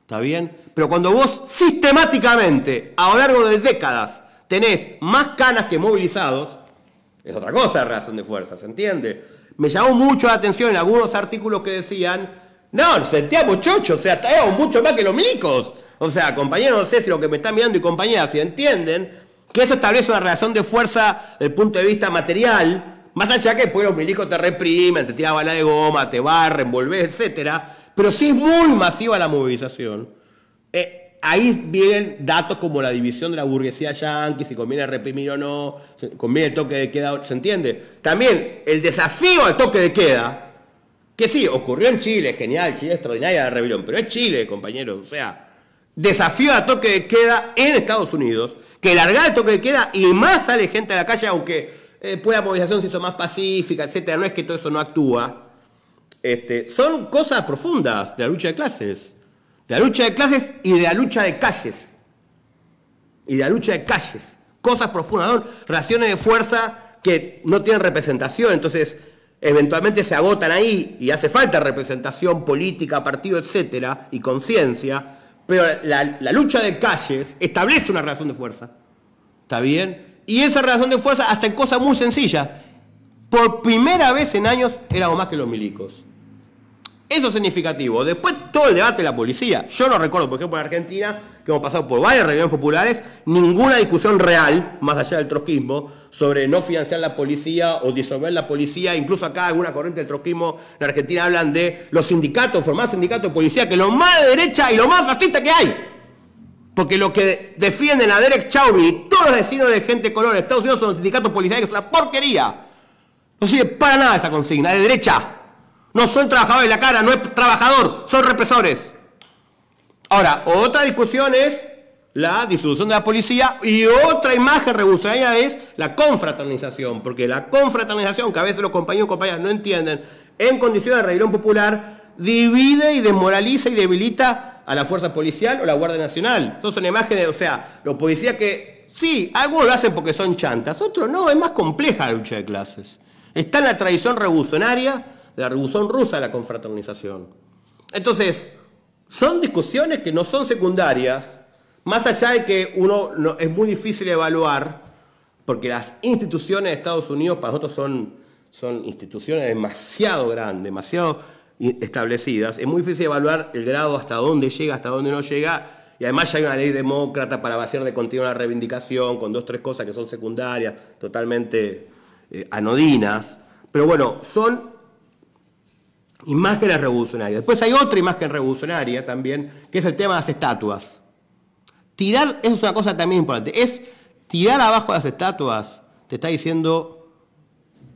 ¿Está bien? Pero cuando vos sistemáticamente, a lo largo de décadas, tenés más canas que movilizados, es otra cosa la relación de fuerza, ¿se entiende? Me llamó mucho la atención en algunos artículos que decían, no, sentíamos mucho, o sea, traemos mucho más que los milicos. O sea, compañeros, no sé si lo que me están mirando y compañeras, si entienden, que eso establece una relación de fuerza desde el punto de vista material, más allá de que después los milicos te reprimen, te tira bala de goma, te barren, volvés, etc. Pero sí es muy masiva la movilización, eh, ahí vienen datos como la división de la burguesía yanqui, si conviene reprimir o no, si conviene el toque de queda, ¿se entiende? También el desafío al toque de queda, que sí, ocurrió en Chile, genial, Chile extraordinaria la rebelión, pero es Chile, compañeros, o sea, desafío al toque de queda en Estados Unidos que largar el toque que queda y más sale gente a la calle, aunque después eh, la movilización se hizo más pacífica, etcétera. No es que todo eso no actúa. Este, son cosas profundas de la lucha de clases. De la lucha de clases y de la lucha de calles. Y de la lucha de calles. Cosas profundas, relaciones de fuerza que no tienen representación. Entonces, eventualmente se agotan ahí y hace falta representación política, partido, etcétera, y conciencia pero la, lucha de calles establece una relación de fuerza. ¿Está bien? Y esa relación de fuerza, hasta en cosas muy sencillas, por primera vez en años éramos más que los milicos. Eso es significativo. Después todo el debate de la policía. Yo lo recuerdo, por ejemplo, en Argentina, hemos pasado por varias reuniones populares, ninguna discusión real, más allá del trotskismo, sobre no financiar la policía o disolver la policía. Incluso acá alguna corriente del trotskismo en Argentina hablan de los sindicatos, formar sindicatos de policía, que lo más de derecha y lo más fascista que hay. Porque lo que defienden a Derek Chauvin y todos los vecinos de gente de color de Estados Unidos son sindicatos policiales, que es una porquería. No sirve para nada esa consigna, de derecha. No son trabajadores de la cara, no es trabajador, son represores. Ahora, otra discusión es la disolución de la policía y otra imagen revolucionaria es la confraternización, porque la confraternización, que a veces los compañeros y compañeras no entienden, en condiciones de rebelión popular, divide y desmoraliza y debilita a la fuerza policial o la Guardia Nacional. Entonces son imágenes, o sea, los policías que, sí, algunos lo hacen porque son chantas, otros no, es más compleja la lucha de clases. Está en la tradición revolucionaria de la revolución rusa la confraternización. Entonces, son discusiones que no son secundarias, más allá de que uno es muy difícil evaluar, porque las instituciones de Estados Unidos para nosotros son, son instituciones demasiado grandes, demasiado establecidas, es muy difícil evaluar el grado hasta dónde llega, hasta dónde no llega, y además ya hay una ley demócrata para vaciar de continuo la reivindicación, con dos, tres cosas que son secundarias, totalmente eh, anodinas. Pero bueno, son imágenes revolucionarias. Después hay otra imagen revolucionaria también, que es el tema de las estatuas. Tirar, eso es una cosa también importante, es tirar abajo las estatuas, te está diciendo,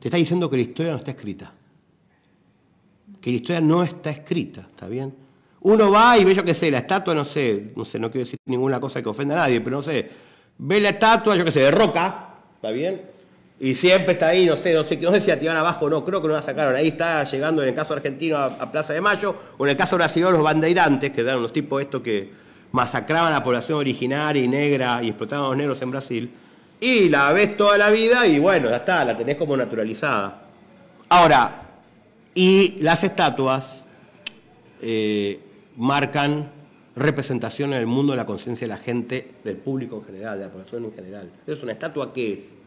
te está diciendo que la historia no está escrita. Que la historia no está escrita, ¿está bien? Uno va y ve, yo qué sé, la estatua, no sé, no sé, no quiero decir ninguna cosa que ofenda a nadie, pero no sé, ve la estatua, yo qué sé, de roca, ¿está bien? Y siempre está ahí, no sé, no sé, no sé si la abajo o no, creo que no la sacaron. Ahí está llegando en el caso argentino a, Plaza de Mayo, o en el caso brasileño los bandeirantes, que eran los tipos estos que masacraban a la población originaria y negra y explotaban a los negros en Brasil. Y la ves toda la vida y bueno, ya está, la tenés como naturalizada. Ahora, y las estatuas eh, marcan representación en el mundo de la conciencia de la gente, del público en general, de la población en general. Es ¿una estatua que es?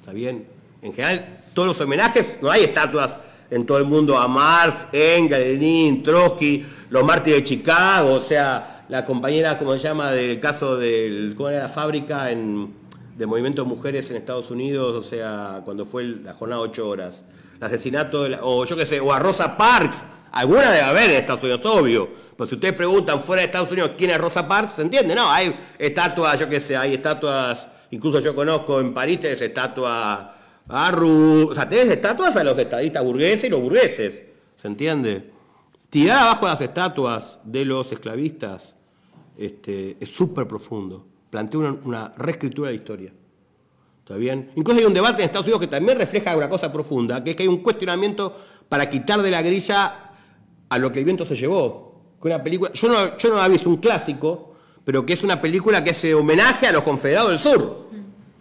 ¿Está bien? En general, todos los homenajes, no hay estatuas en todo el mundo a Marx, Engel, Lenin, Trotsky, los mártires de Chicago, o sea, la compañera, ¿cómo se llama, del caso del, la fábrica en, de movimiento de mujeres en Estados Unidos? O sea, cuando fue la jornada ocho horas. El asesinato, de o yo qué sé, o a Rosa Parks. Alguna debe haber en Estados Unidos, obvio. Pero si ustedes preguntan fuera de Estados Unidos quién es Rosa Parks, ¿se entiende? No, hay estatuas, yo qué sé, hay estatuas Incluso yo conozco en París tenés estatua a o sea, tenés estatuas a los estadistas burgueses y los burgueses, ¿se entiende? Tirar abajo las estatuas de los esclavistas este, es súper profundo. Plantea una, reescritura de la historia. ¿Está bien? Incluso hay un debate en Estados Unidos que también refleja una cosa profunda, que es que hay un cuestionamiento para quitar de la grilla a lo que el viento se llevó. Que una película, yo no, yo no la vi, un clásico, pero que es una película que hace homenaje a los confederados del sur.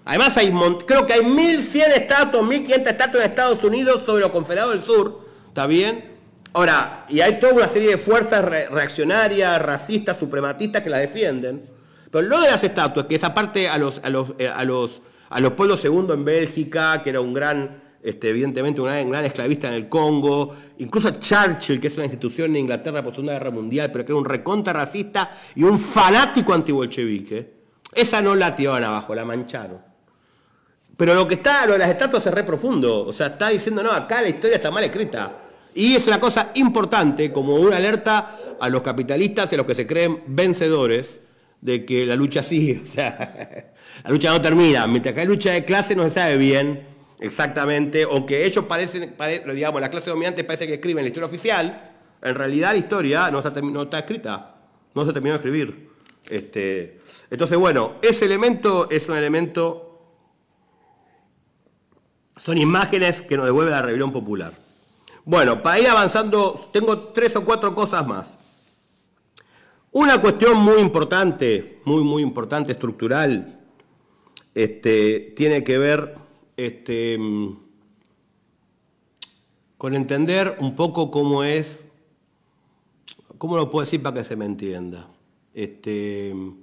Además, hay creo que hay 1.100 estatuas, 1.500 estatuas en Estados Unidos sobre los confederados del sur, ¿está bien? Ahora, y hay toda una serie de fuerzas reaccionarias, racistas, suprematistas que la defienden. Pero lo de las estatuas, que es aparte a los, los, eh, a los, a los pueblos segundos en Bélgica, que era un gran este, evidentemente un gran, esclavista en el Congo, incluso Churchill, que es una institución en Inglaterra por Segunda Guerra Mundial, pero que era un recontra racista y un fanático antibolchevique. Esa no la tiraban abajo, la mancharon. Pero lo que está, lo de las estatuas es re profundo. O sea, está diciendo, no, acá la historia está mal escrita. Y es una cosa importante, como una alerta a los capitalistas y a los que se creen vencedores, de que la lucha sigue. O sea, la lucha no termina. Mientras que hay lucha de clase no se sabe bien exactamente, aunque ellos parecen, digamos, la clase dominante parece que escriben la historia oficial, en realidad la historia no está, no está escrita, no se terminó de escribir. Este, entonces, bueno, ese elemento es un elemento... Son imágenes que nos devuelve la rebelión popular. Bueno, para ir avanzando, tengo tres o cuatro cosas más. Una cuestión muy importante, muy, muy importante, estructural, este, tiene que ver este, mm, con entender un poco cómo es, cómo lo puedo decir para que se me entienda. Este, mm,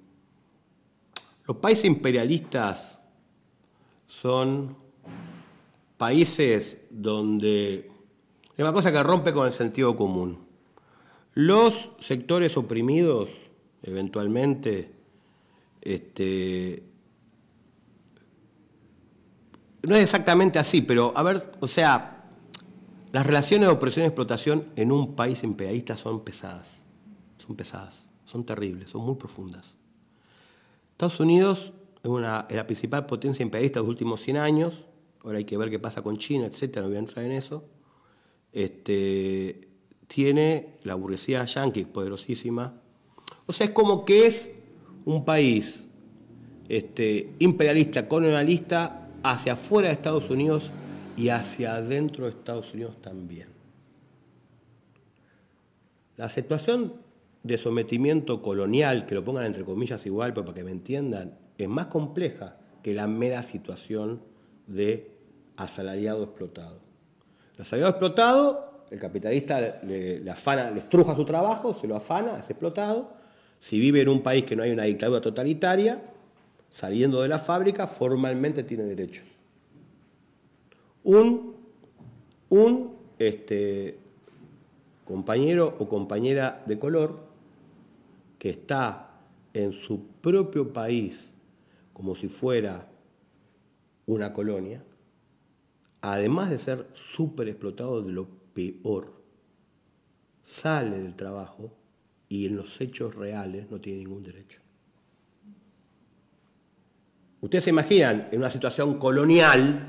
los países imperialistas son países donde es una cosa que rompe con el sentido común. Los sectores oprimidos, eventualmente, este, no es exactamente así, pero a ver, o sea, las relaciones de opresión y explotación en un país imperialista son pesadas, son pesadas, son terribles, son muy profundas. Estados Unidos es, una, la principal potencia imperialista de los últimos 100 años, ahora hay que ver qué pasa con China, etcétera, no voy a entrar en eso. Este, tiene la burguesía Yankee, poderosísima. O sea, es como que es un país este, imperialista, colonialista, hacia afuera de Estados Unidos y hacia adentro de Estados Unidos también. La situación de sometimiento colonial, que lo pongan entre comillas igual, pero para que me entiendan, es más compleja que la mera situación de asalariado explotado. El asalariado explotado, el capitalista le, le, afana, le estruja su trabajo, se lo afana, es explotado. Si vive en un país que no hay una dictadura totalitaria, saliendo de la fábrica, formalmente tiene derecho. Un, un este, compañero o compañera de color que está en su propio país como si fuera una colonia, además de ser súper explotado de lo peor, sale del trabajo y en los hechos reales no tiene ningún derecho. Ustedes se imaginan, en una situación colonial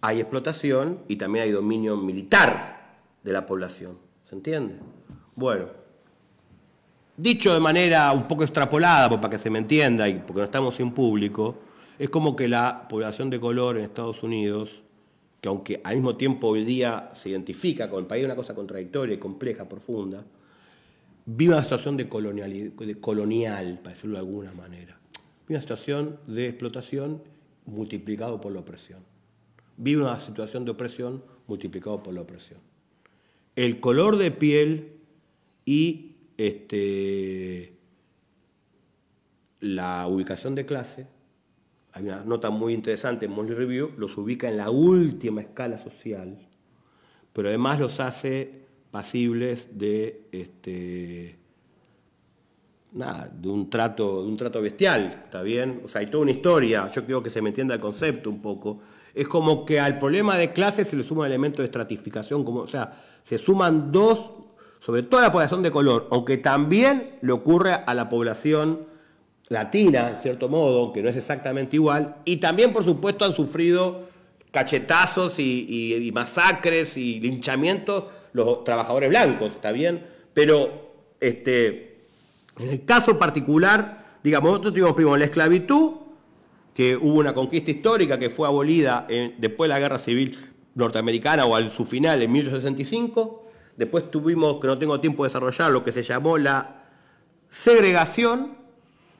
hay explotación y también hay dominio militar de la población. ¿Se entiende? Bueno, dicho de manera un poco extrapolada, pues, para que se me entienda y porque no estamos sin público, es como que la población de color en Estados Unidos, que aunque al mismo tiempo hoy día se identifica con el país, una cosa contradictoria y compleja, profunda, vive una situación de, colonial, de colonial, para decirlo de alguna manera una situación de explotación multiplicado por la opresión. Vive una situación de opresión multiplicado por la opresión. El color de piel y este, la ubicación de clase, hay una nota muy interesante en Monley Review, los ubica en la última escala social, pero además los hace pasibles de este, nada, de un trato, de un trato bestial, ¿está bien? O sea, hay toda una historia, yo creo que se me entienda el concepto un poco. Es como que al problema de clase se le suma el elemento de estratificación, como, o sea, se suman dos, sobre todo la población de color, aunque también le ocurre a la población latina, en cierto modo, que no es exactamente igual, y también, por supuesto, han sufrido cachetazos y, y masacres y linchamientos los trabajadores blancos, ¿está bien? Pero, este, en el caso particular, digamos, nosotros tuvimos primero la esclavitud, que hubo una conquista histórica que fue abolida después de la guerra civil norteamericana o al su final en 1865. Después tuvimos, que no tengo tiempo de desarrollar, lo que se llamó la segregación,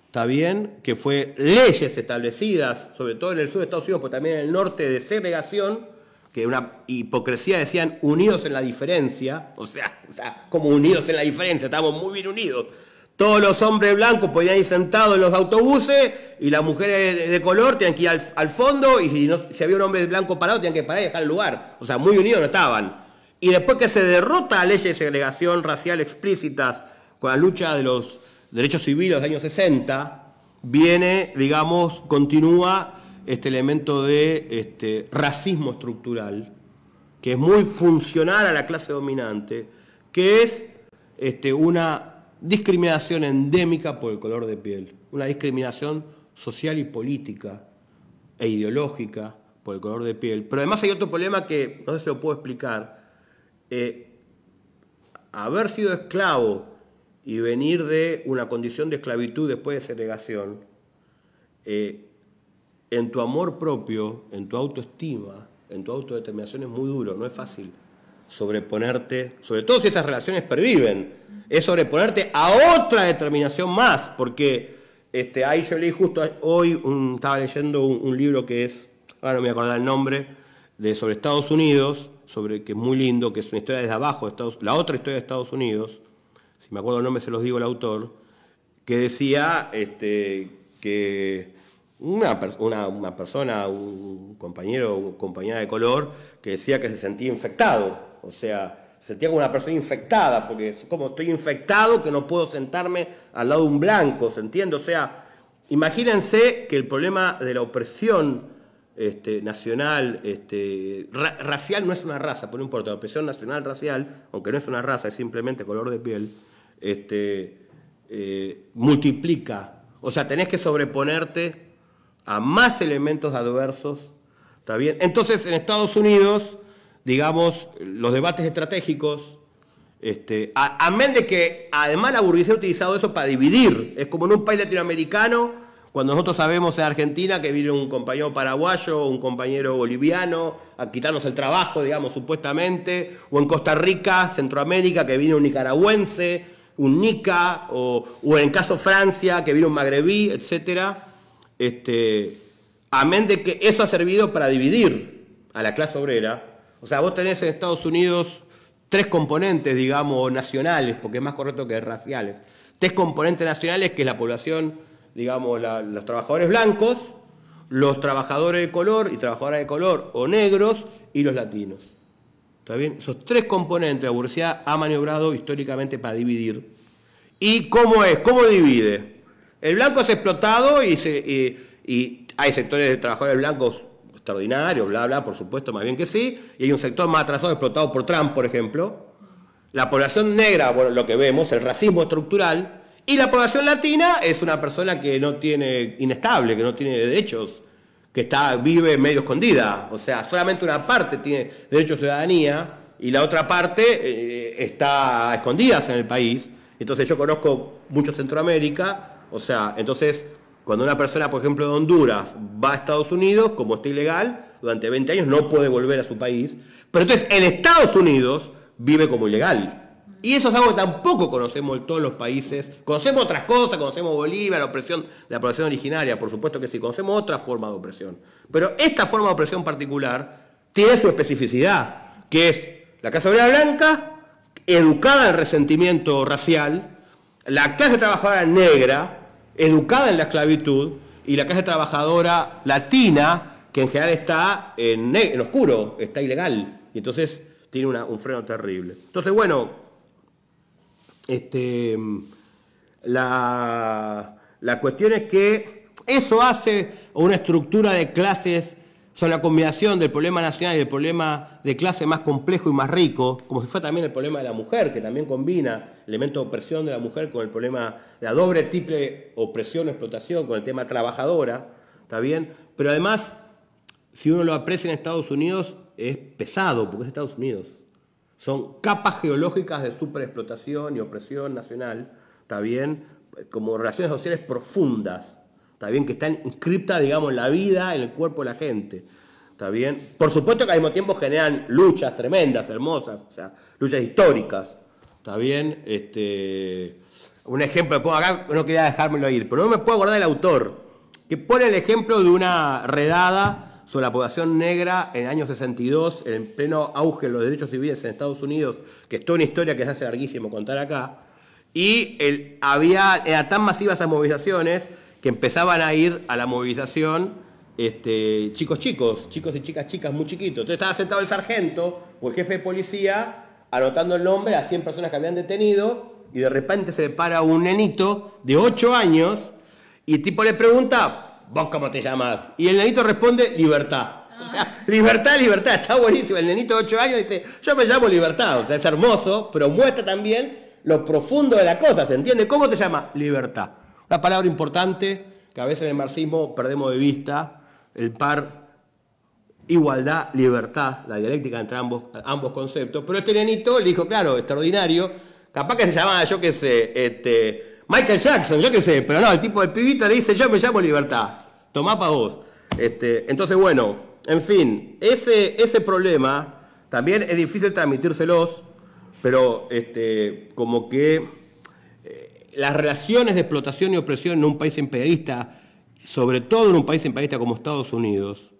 ¿está bien? Que fue leyes establecidas, sobre todo en el sur de Estados Unidos, pero también en el norte, de segregación, que una hipocresía decían unidos en la diferencia, o sea, como unidos en la diferencia, estábamos muy bien unidos todos los hombres blancos podían ir sentados en los autobuses y las mujeres de color tenían que ir al, fondo y si, había un hombre blanco parado tenían que parar y dejar el lugar. O sea, muy unidos no estaban. Y después que se derrota la ley de segregación racial explícitas con la lucha de los derechos civiles de los años 60, viene, digamos, continúa este elemento de este, racismo estructural, que es muy funcional a la clase dominante, que es este, una discriminación endémica por el color de piel, una discriminación social y política e ideológica por el color de piel. Pero además hay otro problema que no sé si lo puedo explicar. Eh, haber sido esclavo y venir de una condición de esclavitud después de segregación, eh, en tu amor propio, en tu autoestima, en tu autodeterminación es muy duro, no es fácil sobreponerte, sobre todo si esas relaciones perviven, es sobreponerte a otra determinación más, porque este, ahí yo leí justo hoy, estaba leyendo un, libro que es, ahora no me acuerdo el nombre, de, sobre Estados Unidos, sobre, que es muy lindo, que es una historia desde abajo, de Estados, la otra historia de Estados Unidos, si me acuerdo el nombre se los digo el autor, que decía este, que una, una persona, un compañero o compañera de color, que decía que se sentía infectado o sea, sentía como una persona infectada, porque es como estoy infectado que no puedo sentarme al lado de un blanco, ¿se entiende? O sea, imagínense que el problema de la opresión este, nacional, este, racial no es una raza, por pues no importa, la opresión nacional racial, aunque no es una raza, es simplemente color de piel, este, eh, multiplica. O sea, tenés que sobreponerte a más elementos adversos, ¿está bien? Entonces, en Estados Unidos digamos, los debates estratégicos. Este, a, amén de que además la burguesía ha utilizado eso para dividir. Es como en un país latinoamericano, cuando nosotros sabemos en Argentina que viene un compañero paraguayo, un compañero boliviano, a quitarnos el trabajo, digamos, supuestamente, o en Costa Rica, Centroamérica, que viene un nicaragüense, un nica, o, en caso Francia, que viene un magrebí, etc. Este, amén de que eso ha servido para dividir a la clase obrera o sea, vos tenés en Estados Unidos tres componentes, digamos, nacionales, porque es más correcto que raciales. Tres componentes nacionales que es la población, digamos, los trabajadores blancos, los trabajadores de color y trabajadoras de color o negros y los latinos. ¿Está bien? Esos tres componentes la burguesía ha maniobrado históricamente para dividir. ¿Y cómo es? ¿Cómo divide? El blanco es explotado y, y hay sectores de trabajadores blancos extraordinario, bla, bla, por supuesto, más bien que sí, y hay un sector más atrasado explotado por Trump, por ejemplo, la población negra, bueno, lo que vemos, el racismo estructural, y la población latina es una persona que no tiene, inestable, que no tiene derechos, que está, vive medio escondida, o sea, solamente una parte tiene derechos de ciudadanía y la otra parte eh, está escondida en el país, entonces yo conozco mucho Centroamérica, o sea, entonces cuando una persona, por ejemplo, de Honduras va a Estados Unidos, como está ilegal, durante 20 años no puede volver a su país, pero entonces en Estados Unidos vive como ilegal. Y eso es algo que tampoco conocemos en todos los países. Conocemos otras cosas, conocemos Bolivia, la opresión de la población originaria, por supuesto que sí, conocemos otra forma de opresión. Pero esta forma de opresión particular tiene su especificidad, que es la clase obrera blanca, educada en resentimiento racial, la clase trabajadora negra, educada en la esclavitud y la clase trabajadora latina, que en general está en, oscuro, está ilegal. Y entonces tiene un freno terrible. Entonces, bueno, este, la, la cuestión es que eso hace una estructura de clases son la combinación del problema nacional y el problema de clase más complejo y más rico, como si fuera también el problema de la mujer, que también combina el elemento de opresión de la mujer con el problema de la doble, triple opresión o explotación, con el tema trabajadora, ¿está bien? Pero además, si uno lo aprecia en Estados Unidos, es pesado, porque es Estados Unidos. Son capas geológicas de superexplotación y opresión nacional, ¿está bien? Como relaciones sociales profundas, Está bien que está inscripta, digamos, en la vida, en el cuerpo de la gente. Está bien. Por supuesto que al mismo tiempo generan luchas tremendas, hermosas, o sea, luchas históricas. Está bien. Este, un ejemplo, acá, no quería dejármelo ir, pero no me puedo acordar el autor, que pone el ejemplo de una redada sobre la población negra en el año 62, en pleno auge de los derechos civiles en Estados Unidos, que es toda una historia que se hace larguísimo contar acá. Y había, eran tan masivas esas movilizaciones que empezaban a ir a la movilización este, chicos chicos, chicos y chicas chicas muy chiquitos. Entonces estaba sentado el sargento o el jefe de policía anotando el nombre a 100 personas que habían detenido y de repente se para un nenito de 8 años y el tipo le pregunta, ¿vos cómo te llamas? Y el nenito responde, libertad. O sea, ah. libertad, libertad, está buenísimo. El nenito de 8 años dice, yo me llamo libertad, o sea, es hermoso, pero muestra también lo profundo de la cosa, ¿se entiende? ¿Cómo te llama? Libertad. Una palabra importante que a veces en el marxismo perdemos de vista, el par igualdad, libertad, la dialéctica entre ambos, ambos conceptos. Pero este nenito le dijo, claro, extraordinario, capaz que se llamaba, yo qué sé, este, Michael Jackson, yo qué sé, pero no, el tipo de pibito le dice, yo me llamo libertad, tomá para vos. Este, entonces, bueno, en fin, ese, ese problema también es difícil transmitírselos, pero este, como que las relaciones de explotación y opresión en un país imperialista, sobre todo en un país imperialista como Estados Unidos,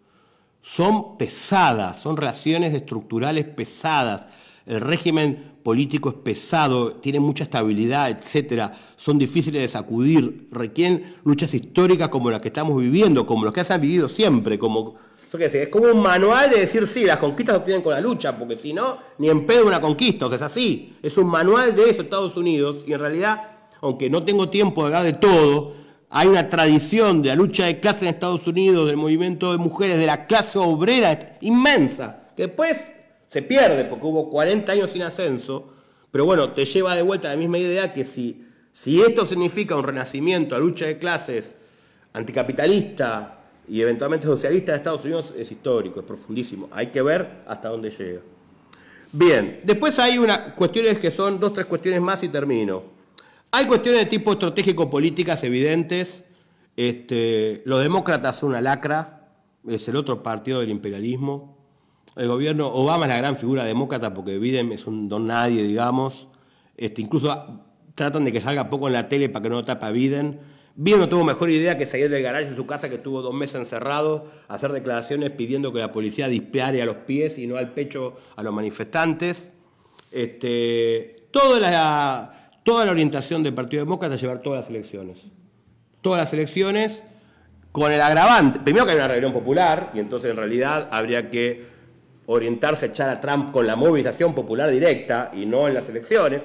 son pesadas, son relaciones estructurales pesadas. El régimen político es pesado, tiene mucha estabilidad, etc. son difíciles de sacudir, requieren luchas históricas como las que estamos viviendo, como las que se han vivido siempre, como es como un manual de decir sí, las conquistas se obtienen con la lucha, porque si no, ni en pedo una conquista, o sea, es así. Es un manual de eso Estados Unidos, y en realidad aunque no tengo tiempo de hablar de todo, hay una tradición de la lucha de clases en Estados Unidos, del movimiento de mujeres, de la clase obrera inmensa, que después se pierde porque hubo 40 años sin ascenso, pero bueno, te lleva de vuelta a la misma idea que si, si esto significa un renacimiento a lucha de clases anticapitalista y eventualmente socialista de Estados Unidos, es histórico, es profundísimo, hay que ver hasta dónde llega. Bien, después hay unas cuestiones que son dos, tres cuestiones más y termino. Hay cuestiones de tipo estratégico políticas evidentes. Este, los demócratas son una lacra, es el otro partido del imperialismo. El gobierno, Obama es la gran figura demócrata porque Biden es un don nadie, digamos. Este, incluso tratan de que salga poco en la tele para que no tapa Biden. Biden no tuvo mejor idea que salir del garaje de su casa que estuvo dos meses encerrado, hacer declaraciones pidiendo que la policía dispare a los pies y no al pecho a los manifestantes. Este, toda la toda la orientación del Partido Demócrata es llevar todas las elecciones. Todas las elecciones con el agravante. Primero que hay una reunión popular y entonces en realidad habría que orientarse a echar a Trump con la movilización popular directa y no en las elecciones.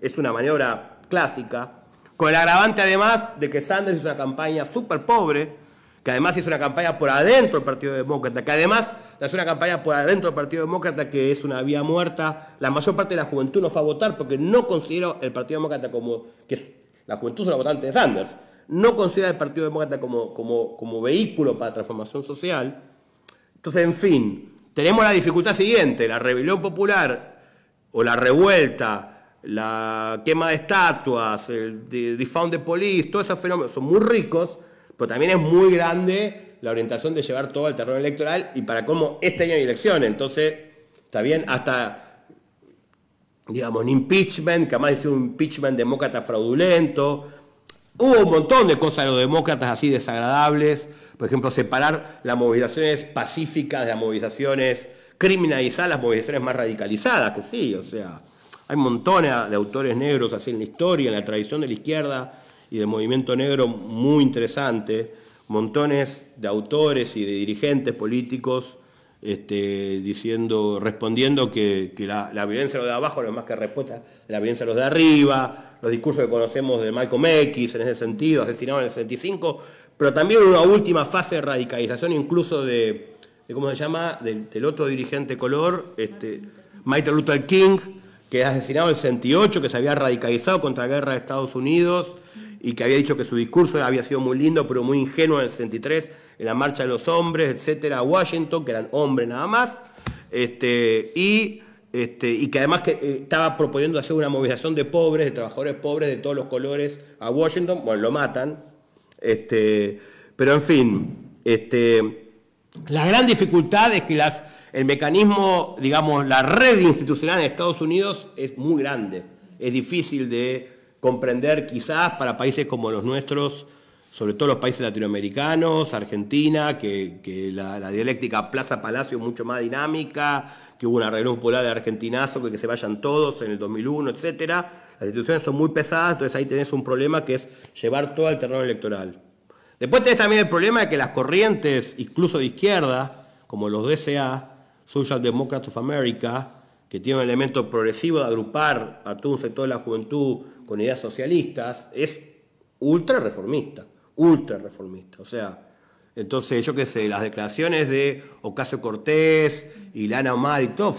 Es una maniobra clásica. Con el agravante además de que Sanders es una campaña súper pobre, que además hizo una campaña por adentro del Partido Demócrata, que además hace una campaña por adentro del Partido Demócrata que es una vía muerta, la mayor parte de la juventud no fue a votar porque no considera el Partido Demócrata como, que la juventud es una votante de Sanders, no considera el Partido Demócrata como, como, como vehículo para transformación social. Entonces, en fin, tenemos la dificultad siguiente, la rebelión popular o la revuelta, la quema de estatuas, el defund de police, todos esos fenómenos son muy ricos, pero también es muy grande la orientación de llevar todo al terreno electoral y para cómo este año hay elecciones. Entonces, está bien, hasta, digamos, un impeachment, que además es un impeachment demócrata fraudulento. Hubo un montón de cosas de los demócratas así desagradables. Por ejemplo, separar las movilizaciones pacíficas de las movilizaciones criminalizar las movilizaciones más radicalizadas, que sí, o sea, hay un montón de autores negros así en la historia, en la tradición de la izquierda, y de movimiento negro muy interesante, montones de autores y de dirigentes políticos este, diciendo, respondiendo que, la, violencia de los de abajo no es más que respuesta de la violencia de los de arriba, los discursos que conocemos de Michael X en ese sentido, asesinado en el 65... pero también una última fase de radicalización incluso de, ¿cómo se llama?, del, otro dirigente color, este, Luther King, que asesinado en el 68, que se había radicalizado contra la guerra de Estados Unidos y que había dicho que su discurso había sido muy lindo, pero muy ingenuo en el 63, en la marcha de los hombres, etcétera, a Washington, que eran hombres nada más, este, y, este, y que además que, eh, estaba proponiendo hacer una movilización de pobres, de trabajadores pobres de todos los colores a Washington, bueno, lo matan, este, pero en fin, este, la gran dificultad es que las, el mecanismo, digamos, la red institucional en Estados Unidos es muy grande, es difícil de comprender quizás para países como los nuestros, sobre todo los países latinoamericanos, Argentina, que, la, dialéctica Plaza-Palacio es mucho más dinámica, que hubo una reunión popular de argentinazo, que, que se vayan todos en el 2001, etc. Las instituciones son muy pesadas, entonces ahí tenés un problema que es llevar todo al terreno electoral. Después tenés también el problema de que las corrientes, incluso de izquierda, como los DSA, Social Democrats of America, que tiene un elemento progresivo de agrupar a todo un sector de la juventud con ideas socialistas, es ultra reformista, ultra reformista. O sea, entonces yo qué sé, las declaraciones de Ocasio Cortés y Lana Omar y todo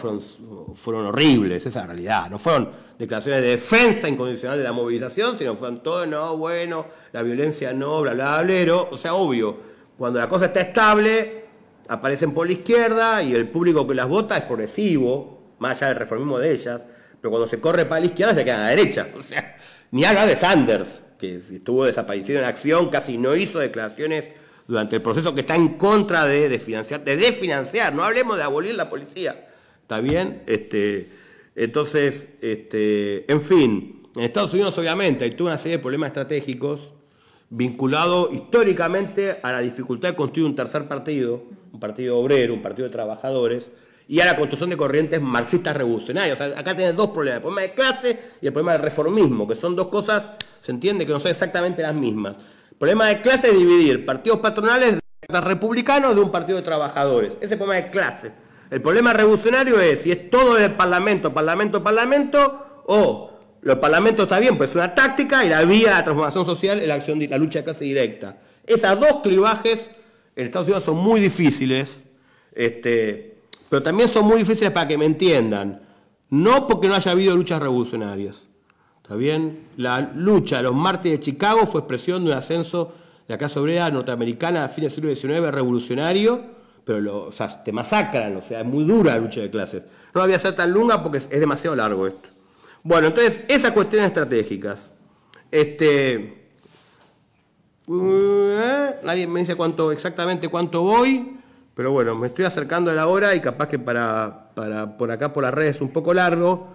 fueron, horribles, esa es la realidad. No fueron declaraciones de defensa incondicional de la movilización, sino fueron todo, no, bueno, la violencia no, bla, bla, bla, o sea, obvio, cuando la cosa está estable, aparecen por la izquierda y el público que las vota es progresivo, más allá del reformismo de ellas, pero cuando se corre para la izquierda se queda a la derecha. O sea, ni habla de Sanders, que estuvo desaparecido en acción, casi no hizo declaraciones durante el proceso que está en contra de, financiar, de desfinanciar, no hablemos de abolir la policía. ¿Está bien? Este, entonces, este, en fin, en Estados Unidos obviamente hay toda una serie de problemas estratégicos vinculados históricamente a la dificultad de construir un tercer partido, un partido obrero, un partido de trabajadores, y a la construcción de corrientes marxistas revolucionarias. acá tienes dos problemas, el problema de clase y el problema del reformismo, que son dos cosas, se entiende, que no son exactamente las mismas. El problema de clase es dividir partidos patronales de republicanos de un partido de trabajadores. Ese es el problema de clase. El problema revolucionario es si es todo el parlamento, parlamento, parlamento, o los parlamentos está bien, pues es una táctica y la vía de la transformación social es la, acción, la lucha de clase directa. Esas dos clivajes en Estados Unidos son muy difíciles. Este, pero también son muy difíciles para que me entiendan. No porque no haya habido luchas revolucionarias. ¿Está bien? La lucha los martes de Chicago fue expresión de un ascenso de la clase obrera norteamericana a fines del siglo XIX revolucionario, pero lo, te masacran, o sea, es muy dura la lucha de clases. No la voy a hacer tan lunga porque es demasiado largo esto. Bueno, entonces, esas cuestiones estratégicas. Este. Uh, eh, nadie me dice cuánto, exactamente cuánto voy. Pero bueno, me estoy acercando a la hora y capaz que para, por acá por las redes es un poco largo.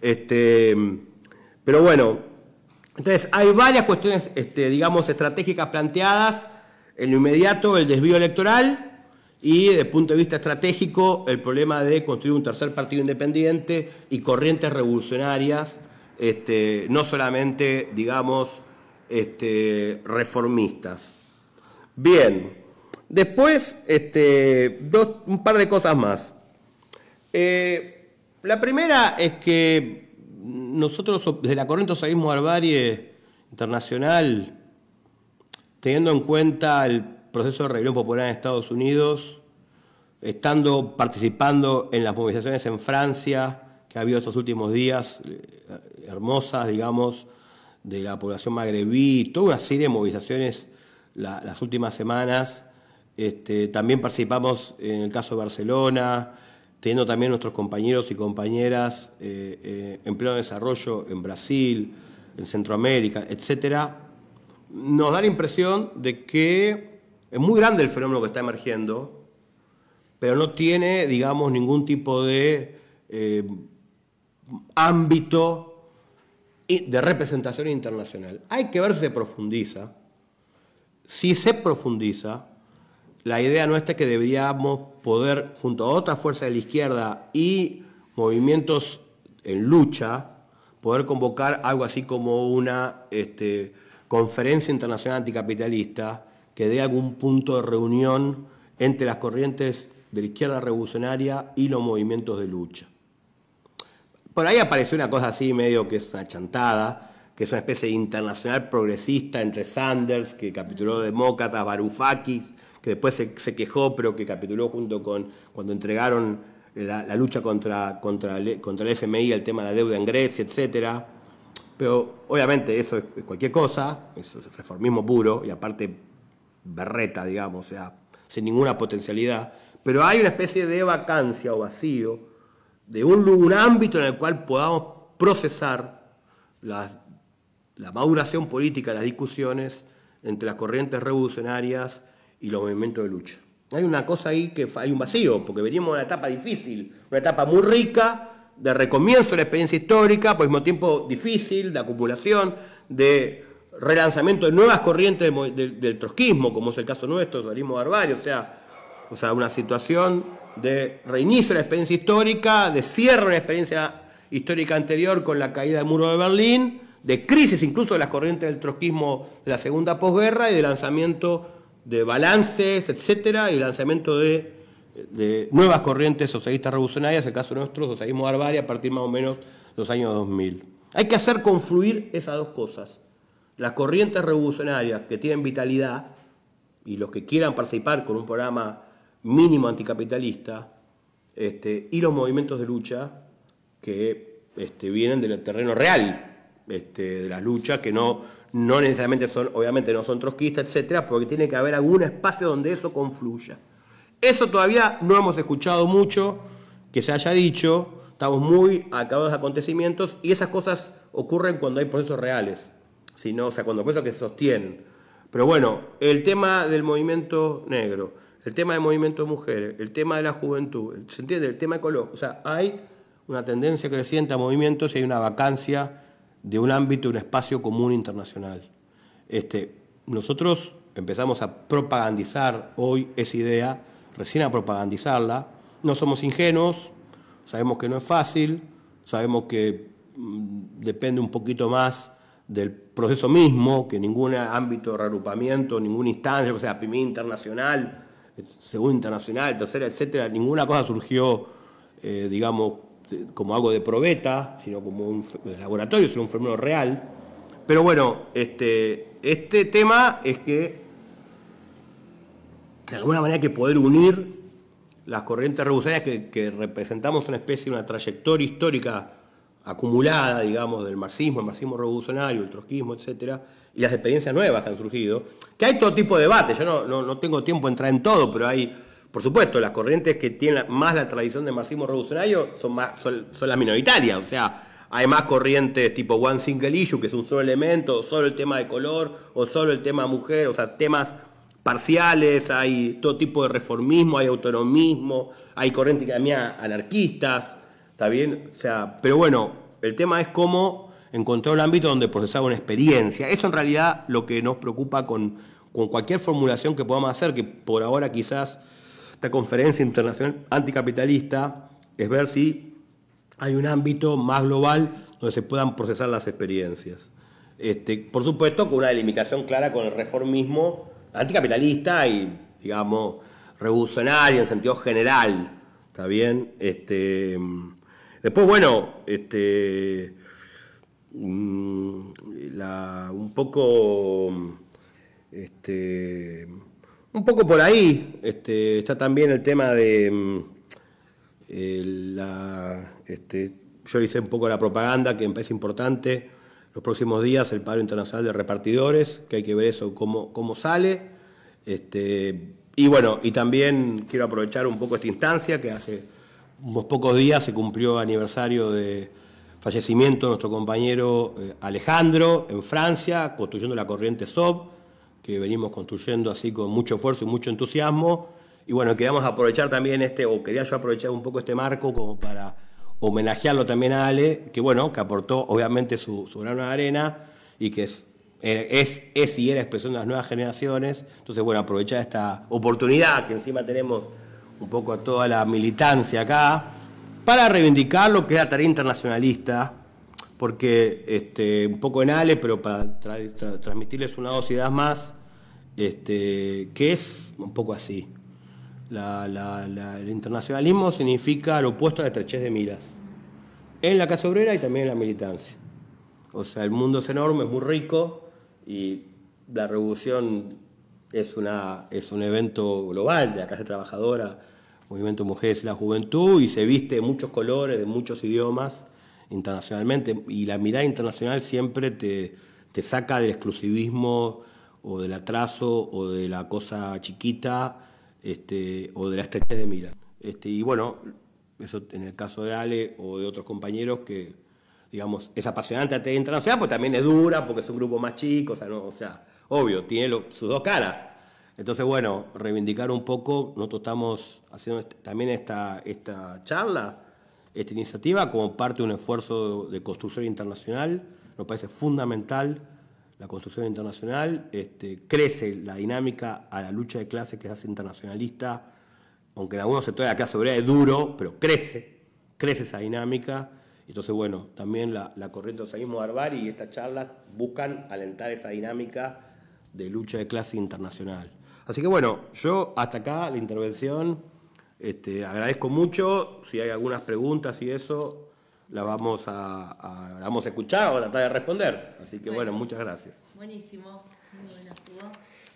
Este, pero bueno, entonces hay varias cuestiones, este, digamos, estratégicas planteadas. En lo inmediato, el desvío electoral y desde el punto de vista estratégico, el problema de construir un tercer partido independiente y corrientes revolucionarias, este, no solamente, digamos, este, reformistas. Bien. Después, este, un par de cosas más. Eh, la primera es que nosotros desde la Corriente Socialismo Barbarie Internacional, teniendo en cuenta el proceso de rebelión popular en Estados Unidos, estando participando en las movilizaciones en Francia, que ha habido estos últimos días, eh, hermosas, digamos, de la población magrebí, toda una serie de movilizaciones las últimas semanas, este, también participamos en el caso de Barcelona, teniendo también nuestros compañeros y compañeras eh, eh, en pleno desarrollo en Brasil, en Centroamérica, etc. Nos da la impresión de que es muy grande el fenómeno que está emergiendo, pero no tiene, digamos, ningún tipo de eh, ámbito de representación internacional. Hay que ver si se profundiza. Si se profundiza, la idea nuestra es que deberíamos poder, junto a otras fuerzas de la izquierda y movimientos en lucha, poder convocar algo así como una este, conferencia internacional anticapitalista que dé algún punto de reunión entre las corrientes de la izquierda revolucionaria y los movimientos de lucha. Por ahí apareció una cosa así, medio que es una chantada, que es una especie de internacional progresista entre Sanders, que capituló demócratas, Varoufakis, que después se, quejó, pero que capituló junto con cuando entregaron la, lucha contra, contra, el, FMI, el tema de la deuda en Grecia, etc. Pero obviamente eso es, cualquier cosa, eso es reformismo puro y aparte berreta, digamos, o sea, sin ninguna potencialidad. Pero hay una especie de vacancia o vacío de un, un ámbito en el cual podamos procesar la maduración política, las discusiones entre las corrientes revolucionarias y los movimientos de lucha. Hay una cosa ahí que hay un vacío, porque venimos de una etapa difícil, una etapa muy rica, de recomienzo de la experiencia histórica, por pues, mismo tiempo difícil, de acumulación, de relanzamiento de nuevas corrientes del, trotskismo, como es el caso nuestro, el barbario, o sea, o sea, una situación de reinicio de la experiencia histórica, de cierre de la experiencia histórica anterior con la caída del muro de Berlín, de crisis incluso de las corrientes del trotskismo de la segunda posguerra y de lanzamiento de balances, etcétera, y lanzamiento de, nuevas corrientes socialistas revolucionarias, el caso nuestro, socialismo barbarie, a partir más o menos de los años 2000. Hay que hacer confluir esas dos cosas. Las corrientes revolucionarias que tienen vitalidad y los que quieran participar con un programa mínimo anticapitalista este, y los movimientos de lucha que este, vienen del terreno real este, de las luchas, que no, no necesariamente son, obviamente no son trotskistas, etcétera, porque tiene que haber algún espacio donde eso confluya. Eso todavía no hemos escuchado mucho que se haya dicho, estamos muy acabados de acontecimientos y esas cosas ocurren cuando hay procesos reales, sino, o sea, cuando procesos que se sostienen. Pero bueno, el tema del movimiento negro, el tema del movimiento de mujeres, el tema de la juventud, ¿se entiende? El tema ecológico, o sea, hay una tendencia creciente a movimientos y hay una vacancia de un ámbito, un espacio común internacional. Este, nosotros empezamos a propagandizar hoy esa idea, recién a propagandizarla. No somos ingenuos, sabemos que no es fácil, sabemos que mm, depende un poquito más del proceso mismo, que ningún ámbito de reagrupamiento, ninguna instancia, o sea, PIMI internacional, eh, segundo internacional, tercera, etcétera, ninguna cosa surgió, eh, digamos, como algo de probeta, sino como un laboratorio, sino un fenómeno real. Pero bueno, este, este, tema es que de alguna manera hay que poder unir las corrientes revolucionarias que, representamos una especie, una trayectoria histórica acumulada, digamos, del marxismo, el marxismo revolucionario, el trotskismo, etc. y las experiencias nuevas que han surgido, que hay todo tipo de debates, yo no, no tengo tiempo de entrar en todo, pero hay por supuesto, las corrientes que tienen más la tradición de marxismo revolucionario son, más, son, las minoritarias, o sea, hay más corrientes tipo One Single Issue, que es un solo elemento, o solo el tema de color, o solo el tema mujer, o sea, temas parciales, hay todo tipo de reformismo, hay autonomismo, hay corrientes también anarquistas, ¿está bien? O sea, pero bueno, el tema es cómo encontrar un ámbito donde procesar una experiencia. Eso en realidad lo que nos preocupa con, con cualquier formulación que podamos hacer, que por ahora quizás conferencia internacional anticapitalista es ver si hay un ámbito más global donde se puedan procesar las experiencias. Este, por supuesto, con una delimitación clara con el reformismo anticapitalista y, digamos, revolucionario en sentido general. ¿Está bien? Este, después, bueno, este, mm, un poco este, un poco por ahí este, está también el tema de mm, este, yo hice un poco la propaganda que me parece importante. Los próximos días el paro internacional de repartidores, que hay que ver eso cómo, cómo sale. Este, y bueno, y también quiero aprovechar un poco esta instancia que hace unos pocos días se cumplió aniversario de fallecimiento de nuestro compañero eh, Alejandro en Francia, construyendo la corriente SOP que venimos construyendo así con mucho esfuerzo y mucho entusiasmo. Y bueno, queríamos aprovechar también este, o quería yo aprovechar un poco este marco como para homenajearlo también a Ale, que bueno, que aportó obviamente su, su grano de arena y que es, eh, es, es y era expresión de las nuevas generaciones. Entonces, bueno, aprovechar esta oportunidad que encima tenemos un poco a toda la militancia acá, para reivindicar lo que es la tarea internacionalista porque este, un poco en Ale, pero para transmitirles una dosidad más, este, que es un poco así. el internacionalismo significa lo opuesto a la estrechez de miras, en la casa obrera y también en la militancia. O sea, el mundo es enorme, es muy rico y la revolución es, una, un evento global de la clase trabajadora, movimiento mujeres y la juventud, y se viste de muchos colores, de muchos idiomas internacionalmente y la mirada internacional siempre te, saca del exclusivismo o del atraso o de la cosa chiquita este, o de la estrechez de mira. Este, y bueno, eso en el caso de Ale o de otros compañeros que, digamos, es apasionante la internacional, pues también es dura porque es un grupo más chico, o sea, no, o sea obvio, tiene sus dos caras. Entonces, bueno, reivindicar un poco, nosotros estamos haciendo este, también esta, esta charla esta iniciativa como parte de un esfuerzo de construcción internacional. Nos parece fundamental la construcción internacional. Este, crece la dinámica a la lucha de clases que se hace internacionalista, aunque en algunos sectores de la clase obrera es duro, pero crece, crece esa dinámica. Entonces, bueno, también la, corriente de socialismo barbar y estas charlas buscan alentar esa dinámica de lucha de clase internacional. Así que bueno, yo hasta acá la intervención. Este, agradezco mucho. Si hay algunas preguntas y eso, las vamos a, vamos a escuchar o tratar de responder. Así que bueno, muchas gracias. Buenísimo. Muy bueno estuvo.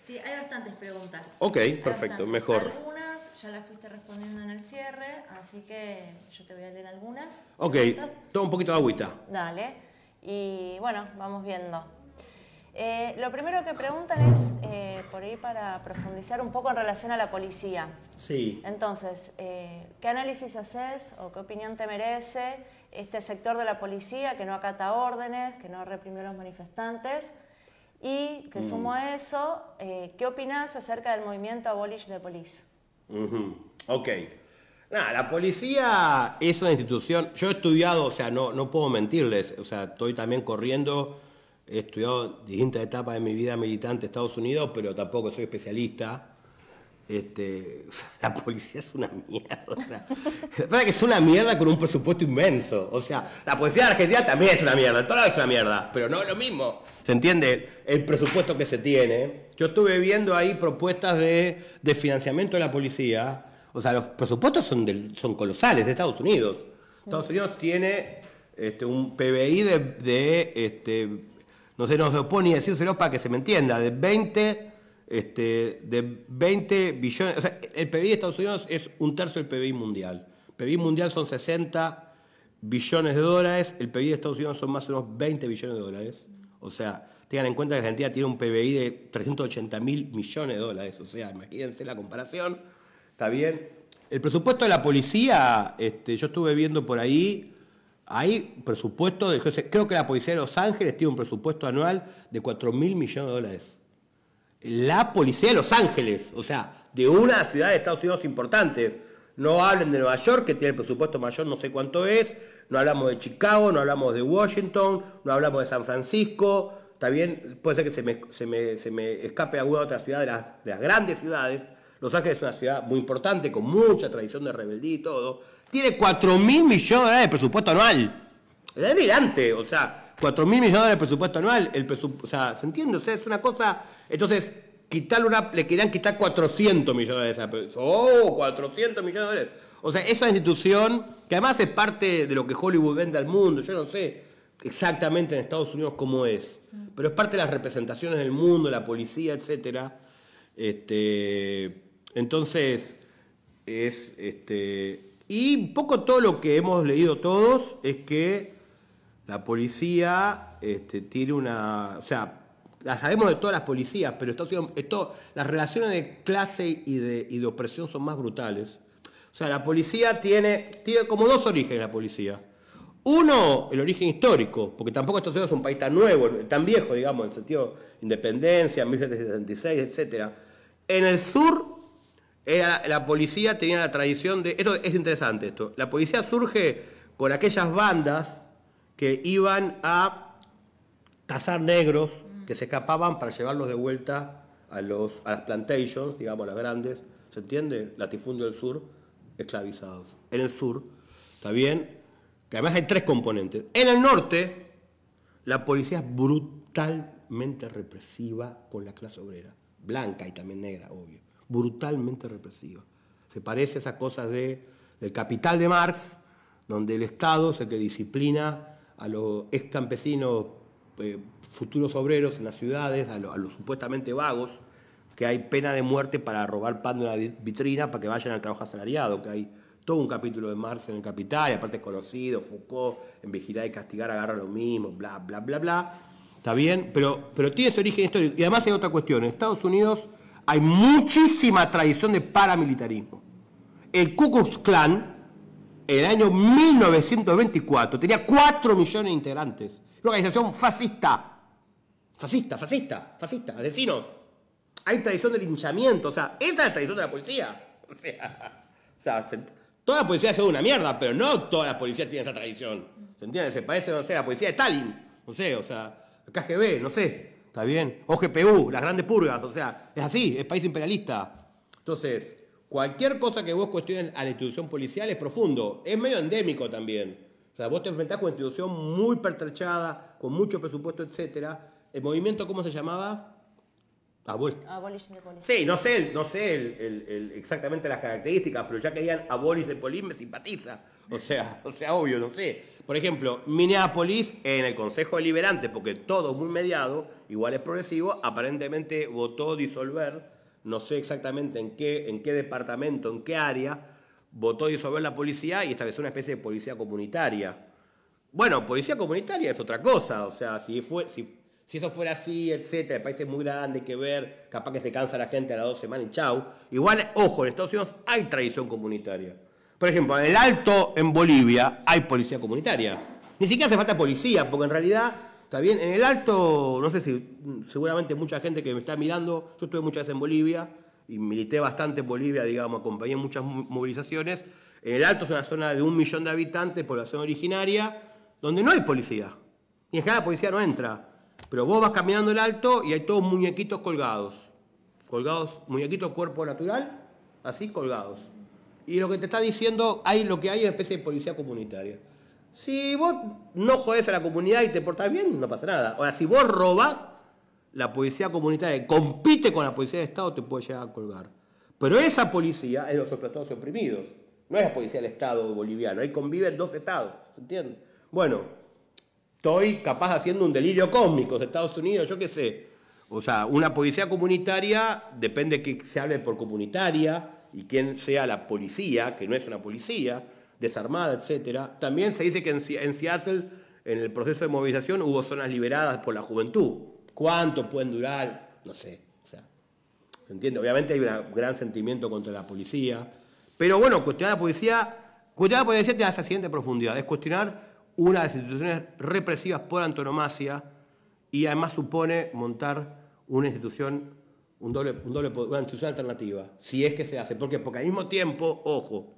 Sí, hay bastantes preguntas. Ok, perfecto, mejor. Algunas ya las fuiste respondiendo en el cierre, así que yo te voy a leer algunas. Ok, toma un poquito de agüita. Dale. Y bueno, vamos viendo. Eh, lo primero que preguntan es, eh, por ahí para profundizar un poco en relación a la policía. Sí. Entonces, eh, ¿qué análisis haces o qué opinión te merece este sector de la policía que no acata órdenes, que no reprimió a los manifestantes? Y que mm. sumo a eso, ¿qué opinas acerca del movimiento Abolish the Police? Ok. Nada, la policía es una institución. Yo he estudiado, o sea, no, no puedo mentirles, o sea, estoy también corriendo he estudiado distintas etapas de mi vida militante en Estados Unidos, pero tampoco soy especialista. Este, la policía es una mierda. O verdad que es una mierda con un presupuesto inmenso. O sea, la policía de Argentina también es una mierda, toda es una mierda, pero no es lo mismo. ¿Se entiende? El presupuesto que se tiene. Yo estuve viendo ahí propuestas de, financiamiento de la policía. O sea, los presupuestos son, son colosales de Estados Unidos. Estados Unidos tiene este, un PBI de, de este, no se nos opone ni decírselo para que se me entienda, de 20, este, de 20 billones, o sea, el PBI de Estados Unidos es un tercio del PBI mundial. El PBI mundial son 60 billones de dólares, el PBI de Estados Unidos son más o menos 20 billones de dólares. O sea, tengan en cuenta que Argentina tiene un PBI de 380 mil millones de dólares, o sea, imagínense la comparación, ¿está bien? El presupuesto de la policía, este, yo estuve viendo por ahí, hay presupuesto de. Creo que la policía de Los Ángeles tiene un presupuesto anual de 4 mil millones de dólares. La policía de Los Ángeles, o sea, de una ciudad de Estados Unidos importante. No hablen de Nueva York, que tiene el presupuesto mayor, no sé cuánto es. No hablamos de Chicago, no hablamos de Washington, no hablamos de San Francisco. También puede ser que se me, se me, escape alguna otra ciudad de de las grandes ciudades. Los Ángeles es una ciudad muy importante, con mucha tradición de rebeldía y todo tiene 4 mil millones de presupuesto anual. Es delirante, o sea, 4 mil millones de presupuesto anual. El o sea, ¿se entiende? O sea, es una cosa. Entonces, quitarle una, le querían quitar 400 millones de dólares ¡Oh! 400 millones de dólares. O sea, esa institución, que además es parte de lo que Hollywood vende al mundo, yo no sé exactamente en Estados Unidos cómo es, pero es parte de las representaciones del mundo, la policía, etc. Este, entonces, es. Este, y un poco todo lo que hemos leído todos es que la policía este, tiene una. O sea, la sabemos de todas las policías, pero Estados Unidos, las relaciones de clase y de, y opresión son más brutales. O sea, la policía tiene, tiene como dos orígenes la policía. Uno, el origen histórico, porque tampoco Estados Unidos es un país tan nuevo, tan viejo, digamos, en el sentido de independencia, 1776, etc. En el sur la policía tenía la tradición de. Esto es interesante esto. La policía surge con aquellas bandas que iban a cazar negros que se escapaban para llevarlos de vuelta a, los, a las plantations, digamos, las grandes, ¿se entiende? Latifundio del sur, esclavizados. En el sur, ¿está bien? Que además hay tres componentes. En el norte, la policía es brutalmente represiva con la clase obrera, blanca y también negra, obvio brutalmente represiva. Se parece a esas cosas de, del capital de Marx, donde el Estado es el que disciplina a los ex campesinos, eh, futuros obreros en las ciudades, a, los supuestamente vagos, que hay pena de muerte para robar pan de la vitrina para que vayan al trabajo asalariado, que hay todo un capítulo de Marx en el Capital, y aparte es conocido, Foucault, en Vigilar y Castigar agarra lo mismo, bla, bla, bla, bla. Está bien, pero, pero tiene ese origen histórico. Y además hay otra cuestión. En Estados Unidos hay muchísima tradición de paramilitarismo. El Ku Klan, en el año 1924, tenía 4 millones de integrantes. Una organización fascista. Fascista, fascista, fascista, asesino. Hay tradición de linchamiento, o sea, esa es la tradición de la policía. O sea, toda la policía es una mierda, pero no toda la policía tiene esa tradición. ¿Se entiende? Se parece, no sé, a la policía de Stalin, no sé, o sea, KGB, no sé. ¿Está bien? OGPU, las grandes purgas, o sea, es así, es país imperialista. Entonces, cualquier cosa que vos cuestiones a la institución policial es profundo, es medio endémico también. O sea, vos te enfrentás con una institución muy pertrechada, con mucho presupuesto, etc. ¿El movimiento cómo se llamaba? Ah, abolish the police. Sí, no sé, no sé exactamente las características, pero ya que digan abolish de police me simpatiza. O sea, o sea, obvio, no sé. Por ejemplo, Minneapolis en el Consejo Deliberante, porque todo muy mediado, igual es progresivo, aparentemente votó disolver, no sé exactamente en qué, en qué departamento, en qué área, votó disolver la policía y estableció una especie de policía comunitaria. Bueno, policía comunitaria es otra cosa, o sea, si fue... Si, si eso fuera así, etcétera, el país es muy grande, hay que ver, capaz que se cansa la gente a las dos semanas y chau. Igual, ojo, en Estados Unidos hay tradición comunitaria. Por ejemplo, en el Alto, en Bolivia, hay policía comunitaria. Ni siquiera hace falta policía, porque en realidad, está bien, en el Alto, no sé si seguramente mucha gente que me está mirando, yo estuve muchas veces en Bolivia y milité bastante en Bolivia, digamos, acompañé muchas movilizaciones. En el Alto es una zona de un millón de habitantes, población originaria, donde no hay policía. Y en general la policía no entra. Pero vos vas caminando el alto y hay todos muñequitos colgados. Colgados, muñequitos cuerpo natural, así colgados. Y lo que te está diciendo, hay, lo que hay es una especie de policía comunitaria. Si vos no jodés a la comunidad y te portás bien, no pasa nada. Ahora, si vos robás, la policía comunitaria compite con la policía de Estado te puede llegar a colgar. Pero esa policía es los explotados oprimidos. No es la policía del Estado boliviano. Ahí conviven dos estados. ¿Se entiende? Bueno, Estoy capaz haciendo un delirio cósmico de Estados Unidos, yo qué sé. O sea, una policía comunitaria, depende que se hable por comunitaria y quién sea la policía, que no es una policía, desarmada, etc. También se dice que en, Seattle, en el proceso de movilización, hubo zonas liberadas por la juventud. ¿Cuánto pueden durar? No sé. sea, ¿Se entiende? Obviamente hay un gran sentimiento contra la policía. Pero bueno, cuestionar la policía, cuestionar a la policía te da esa siguiente profundidad, es cuestionar una de las instituciones represivas por antonomasia y además supone montar una institución, un doble, doble, una institución alternativa, si es que se hace. ¿Por Porque al mismo tiempo, ojo,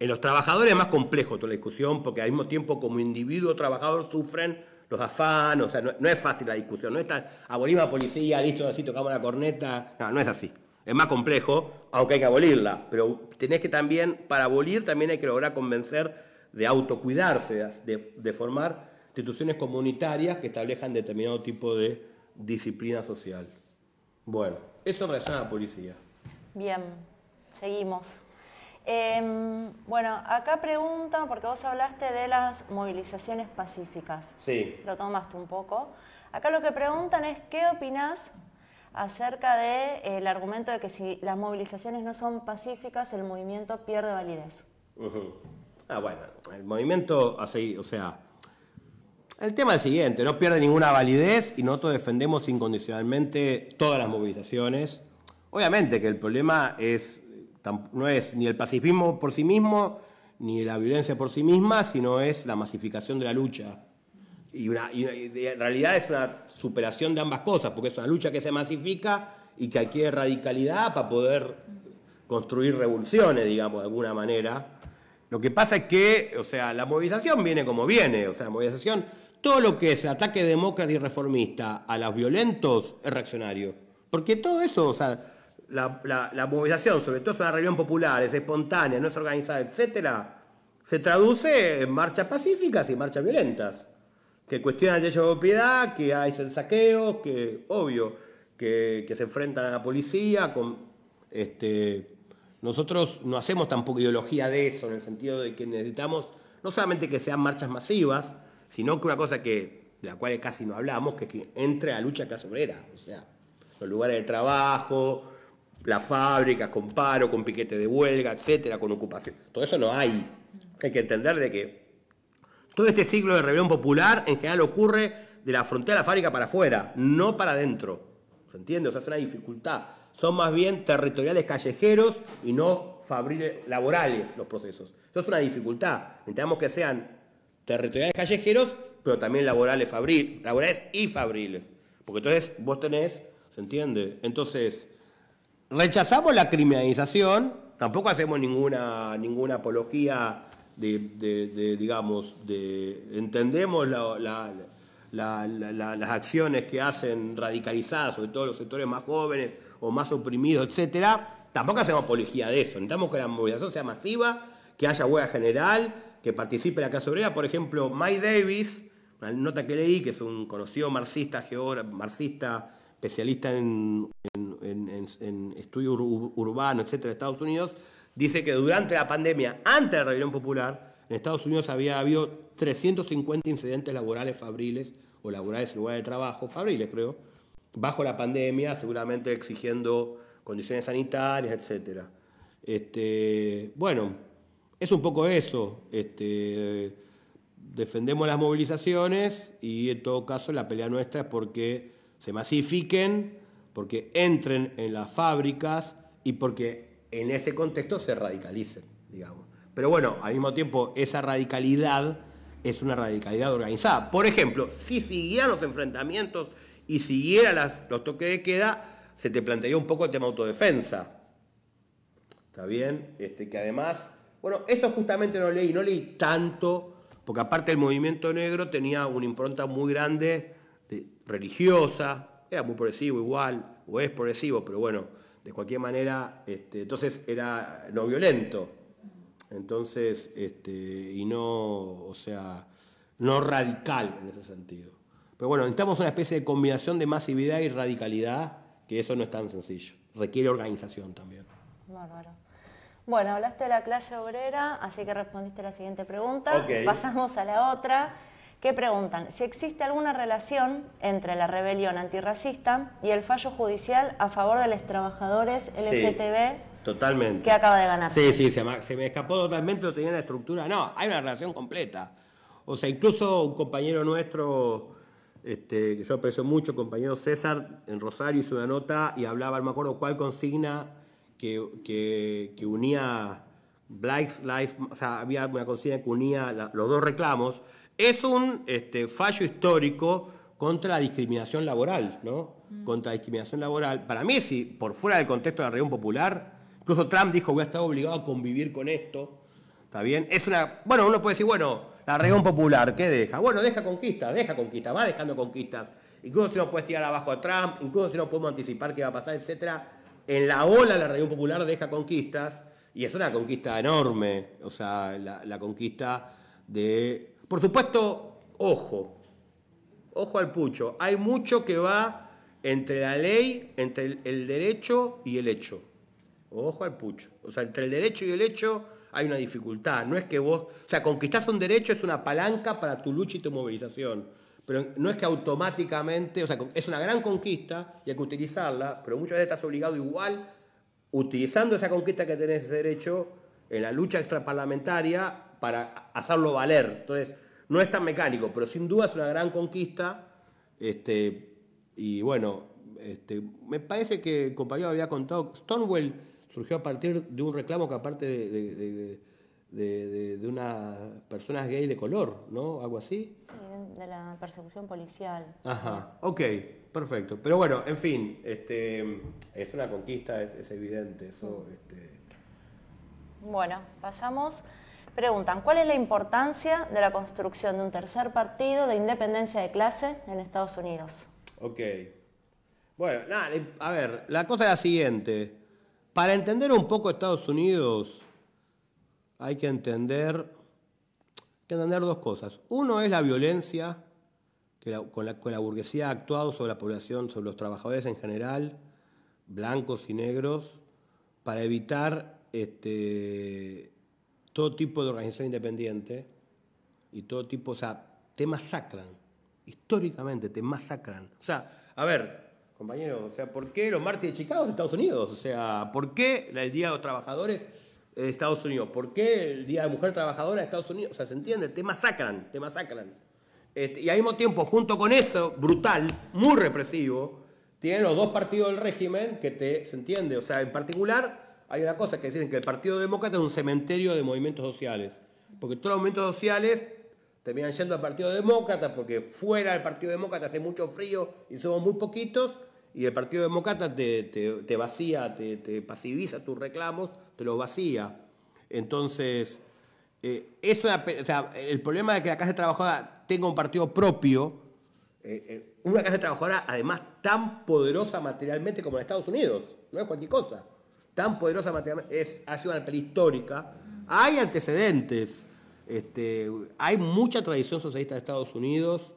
en los trabajadores es más complejo toda la discusión, porque al mismo tiempo como individuo trabajador sufren los afanos, o sea, no, es fácil la discusión, no es tan la policía, listo, así tocamos la corneta, no, no es así. Es más complejo, aunque hay que abolirla, pero tenés que también, para abolir también hay que lograr convencer de autocuidarse, de, formar instituciones comunitarias que establezcan determinado tipo de disciplina social. Bueno, eso en a la policía. Bien, seguimos. Em, bueno, acá pregunta, porque vos hablaste de las movilizaciones pacíficas. Sí. Lo tomaste un poco. Acá lo que preguntan es, ¿qué opinás acerca del de, eh, el argumento de que si las movilizaciones no son pacíficas, el movimiento pierde validez? Ah, bueno, el movimiento así, o sea. El tema es el siguiente: no pierde ninguna validez y nosotros defendemos incondicionalmente todas las movilizaciones. Obviamente que el problema es, no es ni el pacifismo por sí mismo, ni la violencia por sí misma, sino es la masificación de la lucha. Y, una, en realidad es una superación de ambas cosas, porque es una lucha que se masifica y que adquiere radicalidad para poder construir revoluciones, digamos, de alguna manera. Lo que pasa es que, o sea, la movilización viene como viene, o sea, la movilización, todo lo que es el ataque demócrata y reformista a los violentos es reaccionario. Porque todo eso, o sea, la, movilización, sobre todo la reunión popular, es espontánea, no es organizada, etcétera, se traduce en marchas pacíficas y marchas violentas, que cuestionan el derecho de propiedad, que hay saqueos, que, obvio, que, que se enfrentan a la policía con, este, nosotros no hacemos tampoco ideología de eso, en el sentido de que necesitamos no solamente que sean marchas masivas, sino que una cosa que, de la cual casi no hablamos, que es que entre a la lucha clase obrera, o sea, los lugares de trabajo, las fábricas, con paro, con piquete de huelga, etcétera, con ocupación. Todo eso no hay. Hay que entender de que todo este ciclo de rebelión popular en general ocurre de la frontera de la fábrica para afuera, no para adentro. ¿Se entiende? O sea, es una dificultad son más bien territoriales callejeros y no fabriles, laborales los procesos. Eso es una dificultad. Entendemos que sean territoriales callejeros, pero también laborales, fabril, laborales y fabriles. Porque entonces vos tenés, ¿se entiende? Entonces, rechazamos la criminalización, tampoco hacemos ninguna, ninguna apología de, digamos, de entendemos la las acciones que hacen radicalizadas, sobre todo los sectores más jóvenes o más oprimidos, etcétera, tampoco hacemos apología de eso. Necesitamos que la movilización sea masiva, que haya huelga general, que participe la clase obrera. Por ejemplo, Mike Davis, una nota que leí, que es un conocido marxista, geógrafo, marxista, especialista en, en, en, en estudio urbano, etcétera, de Estados Unidos, dice que durante la pandemia, antes de la rebelión popular, en Estados Unidos había habido 350 incidentes laborales fabriles o laborales en lugar de trabajo, fabriles creo, bajo la pandemia, seguramente exigiendo condiciones sanitarias, etc. Este, bueno, es un poco eso. Este, defendemos las movilizaciones y en todo caso la pelea nuestra es porque se masifiquen, porque entren en las fábricas y porque en ese contexto se radicalicen, digamos. Pero bueno, al mismo tiempo, esa radicalidad es una radicalidad organizada. Por ejemplo, si siguieran los enfrentamientos y siguiera las, los toques de queda, se te plantearía un poco el tema autodefensa. ¿Está bien? Este, que además, bueno, eso justamente no leí, no leí tanto, porque aparte el movimiento negro tenía una impronta muy grande religiosa, era muy progresivo igual, o es progresivo, pero bueno, de cualquier manera, este, entonces era no violento. Entonces, este, y no, o sea, no radical en ese sentido. Pero bueno, necesitamos una especie de combinación de masividad y radicalidad, que eso no es tan sencillo. Requiere organización también. Bárbaro. Bueno, hablaste de la clase obrera, así que respondiste la siguiente pregunta. Pasamos a la otra, ¿Qué preguntan si existe alguna relación entre la rebelión antirracista y el fallo judicial a favor de los trabajadores LGTB Totalmente. Que acaba de ganar. Sí, sí, se me, escapó totalmente, no tenía la estructura. No, hay una relación completa. O sea, incluso un compañero nuestro, este, que yo aprecio mucho, compañero César, en Rosario hizo una nota y hablaba, no me acuerdo cuál consigna que, que, unía Black Life o sea, había una consigna que unía los dos reclamos. Es un este, fallo histórico contra la discriminación laboral, ¿no? Mm. Contra la discriminación laboral. Para mí, si por fuera del contexto de la reunión popular, Incluso Trump dijo, voy a estar obligado a convivir con esto. ¿Está bien? Es una. Bueno, uno puede decir, bueno, la región popular, ¿qué deja? Bueno, deja conquistas, deja conquistas, va dejando conquistas. Incluso si nos puede tirar abajo a Trump, incluso si no podemos anticipar qué va a pasar, etc. En la ola la región popular deja conquistas, y es una conquista enorme. O sea, la, conquista de. Por supuesto, ojo. Ojo al pucho. Hay mucho que va entre la ley, entre el derecho y el hecho. Ojo al pucho. O sea, entre el derecho y el hecho hay una dificultad. No es que vos. O sea, conquistás un derecho es una palanca para tu lucha y tu movilización. Pero no es que automáticamente. O sea, es una gran conquista y hay que utilizarla, pero muchas veces estás obligado igual, utilizando esa conquista que tenés ese derecho en la lucha extraparlamentaria para hacerlo valer. Entonces, no es tan mecánico, pero sin duda es una gran conquista. Este, y bueno, este, me parece que el compañero había contado. Stonewall surgió a partir de un reclamo que aparte de, unas personas gay de color, ¿no? Algo así. Sí, de la persecución policial. Ajá, ok, perfecto. Pero bueno, en fin, este, es una conquista, es, evidente eso. Mm. Este. Bueno, pasamos. Preguntan, ¿cuál es la importancia de la construcción de un tercer partido de independencia de clase en Estados Unidos? Ok. Bueno, nada, a ver, la cosa es la siguiente. Para entender un poco Estados Unidos hay que entender, que entender dos cosas. Uno es la violencia que la, con, la, la burguesía ha actuado sobre la población, sobre los trabajadores en general, blancos y negros, para evitar este, todo tipo de organización independiente y todo tipo, o sea, te masacran, históricamente te masacran. O sea, a ver, compañero. O sea, ¿por qué los martes de Chicago de Estados Unidos? O sea, ¿por qué el Día de los Trabajadores de Estados Unidos? ¿Por qué el Día de la Mujer Trabajadora de Estados Unidos? O sea, ¿se entiende? Te masacran, te masacran. Este, y al mismo tiempo, junto con eso, brutal, muy represivo, tienen los dos partidos del régimen que te, ¿se entiende? O sea, en particular, hay una cosa que dicen que el Partido Demócrata es un cementerio de movimientos sociales. Porque todos los movimientos sociales terminan yendo al Partido Demócrata porque fuera del Partido Demócrata hace mucho frío y somos muy poquitos y el Partido Demócrata te, vacía, te, te, pasiviza tus reclamos, te los vacía. Entonces, eh, el problema de que la Casa Trabajadora tenga un partido propio, eh, eh, una Casa Trabajadora además tan poderosa materialmente como en Estados Unidos, no es cualquier cosa, tan poderosa materialmente, es, ha sido una pelea histórica, hay antecedentes, este, hay mucha tradición socialista de Estados Unidos,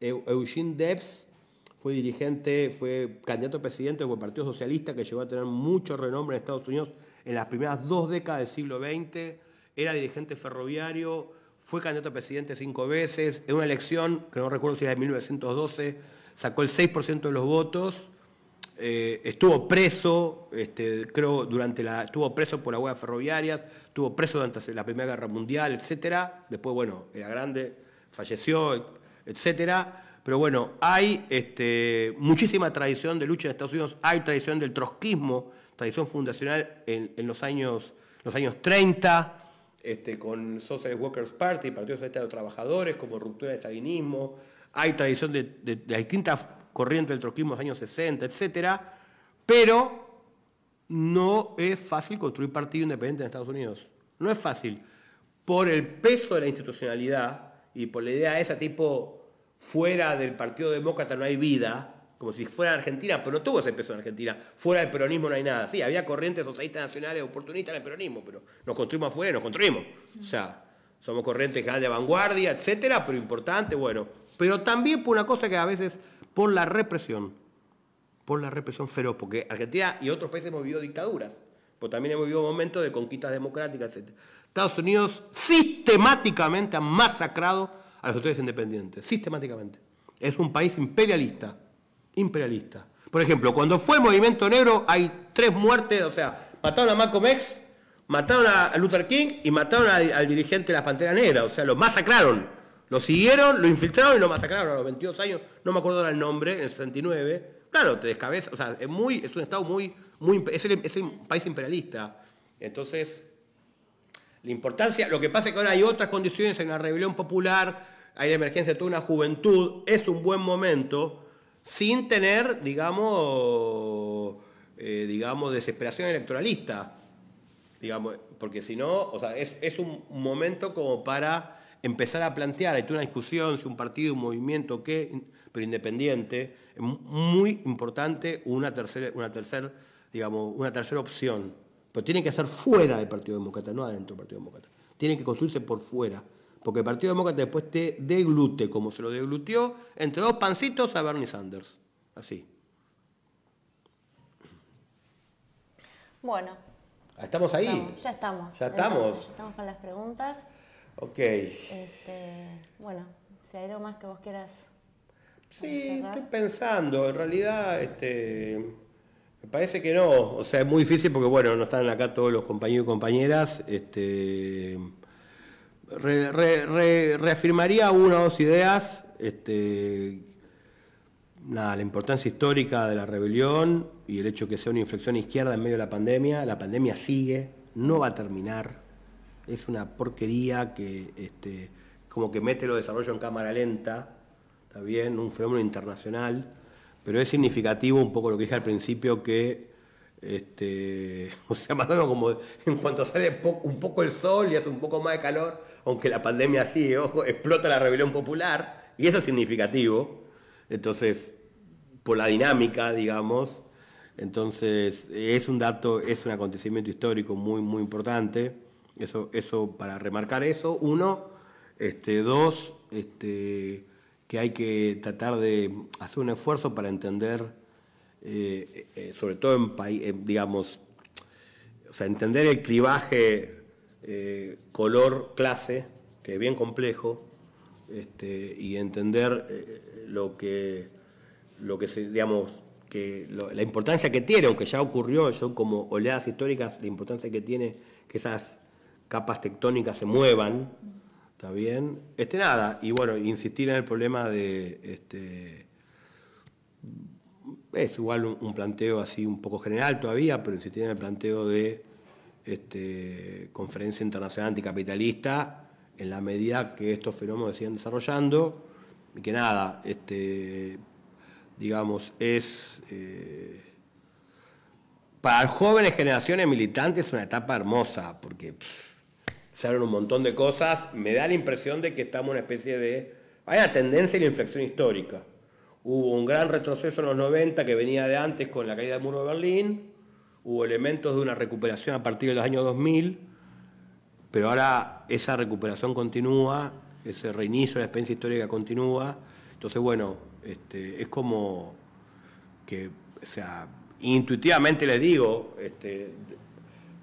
Eugene Debs, fue dirigente, fue candidato a presidente del Partido Socialista, que llegó a tener mucho renombre en Estados Unidos en las primeras dos décadas del siglo XX, era dirigente ferroviario, fue candidato a presidente cinco veces, en una elección, que no recuerdo si era de 1912, sacó el 6% de los votos, eh, estuvo preso, este, creo, durante la, estuvo preso por las huellas ferroviarias, estuvo preso durante la Primera Guerra Mundial, etcétera, después, bueno, era grande, falleció, etcétera, pero bueno, hay este, muchísima tradición de lucha en Estados Unidos, hay tradición del trotskismo, tradición fundacional en, los, años, los años 30, este, con Socialist Workers Party, Partido Socialista de los Trabajadores, como ruptura del estalinismo, hay tradición de, de, de distintas corrientes del trotskismo en los años 60, etc. Pero no es fácil construir partido independiente en Estados Unidos. No es fácil. Por el peso de la institucionalidad y por la idea esa tipo fuera del Partido Demócrata no hay vida, como si fuera Argentina, pero no tuvo ese peso en Argentina. Fuera del peronismo no hay nada. Sí, había corrientes socialistas nacionales oportunistas el peronismo, pero nos construimos afuera y nos construimos. O sea, somos corrientes de vanguardia, etcétera, pero importante, bueno. Pero también por una cosa que a veces, por la represión, por la represión feroz, porque Argentina y otros países hemos vivido dictaduras, pero también hemos vivido momentos de conquistas democráticas, etcétera. Estados Unidos sistemáticamente ha masacrado a los autoridades independientes, sistemáticamente. Es un país imperialista, imperialista. Por ejemplo, cuando fue el movimiento negro hay tres muertes, o sea, mataron a Malcolm X, mataron a Luther King y mataron al dirigente de la Pantera Negra, o sea, lo masacraron, lo siguieron, lo infiltraron y lo masacraron a los 22 años, no me acuerdo ahora el nombre, en el 69. Claro, te descabeza, o sea, es, muy, es un estado muy, muy es, un país imperialista. Entonces, la importancia, lo que pasa es que ahora hay otras condiciones en la rebelión popular, hay una emergencia de toda una juventud, es un buen momento, sin tener, digamos, eh, digamos, desesperación electoralista. Digamos, porque si no, o sea, es, un momento como para empezar a plantear, hay toda una discusión si un partido, un movimiento, qué, pero independiente, es muy importante una tercera, una tercer, digamos, una tercera opción. Pero tiene que ser fuera del Partido Demócrata, no adentro del Partido Demócrata. Tiene que construirse por fuera porque el Partido Demócrata después te deglute, como se lo deglutió, entre dos pancitos a Bernie Sanders. Así. Bueno. ¿Estamos ahí? ya estamos. Ya estamos. ya estamos con las preguntas. Ok. Este, bueno, si hay algo más que vos quieras. Sí, estoy pensando. En realidad, este, Me parece que no, o sea, es muy difícil porque, bueno, no están acá todos los compañeros y compañeras. Este, reafirmaría una o dos ideas. Este, nada, la importancia histórica de la rebelión y el hecho que sea una inflexión izquierda en medio de la pandemia. La pandemia sigue, no va a terminar. Es una porquería que este, como que mete los desarrollo en cámara lenta, está bien, un fenómeno internacional, pero es significativo un poco lo que dije al principio que este, o sea, más o menos como en cuanto sale un poco el sol y hace un poco más de calor, aunque la pandemia sigue, ojo, explota la rebelión popular, y eso es significativo. Entonces, por la dinámica, digamos, entonces es un dato, es un acontecimiento histórico muy, muy importante. Eso, eso para remarcar eso, uno, este, dos, este, que hay que tratar de hacer un esfuerzo para entender eh, eh, sobre todo en, país eh, digamos, o sea, entender el clivaje color-clase, que es bien complejo, este, y entender lo que, lo que se, digamos, que la importancia que tiene, aunque ya ocurrió, yo como oleadas históricas, la importancia que tiene que esas capas tectónicas se muevan, ¿está bien? Este nada, y bueno, insistir en el problema de, este, es igual un, planteo así un poco general todavía, pero si en el planteo de este, conferencia internacional anticapitalista en la medida que estos fenómenos se siguen desarrollando y que nada, este, digamos, es... Eh, para jóvenes generaciones militantes una etapa hermosa, porque se un montón de cosas, me da la impresión de que estamos en una especie de... Hay tendencia y la inflexión histórica Hubo un gran retroceso en los 90 que venía de antes con la caída del muro de Berlín, hubo elementos de una recuperación a partir de los años 2000, pero ahora esa recuperación continúa, ese reinicio de la experiencia histórica continúa. Entonces, bueno, este, es como que, o sea, intuitivamente les digo, este,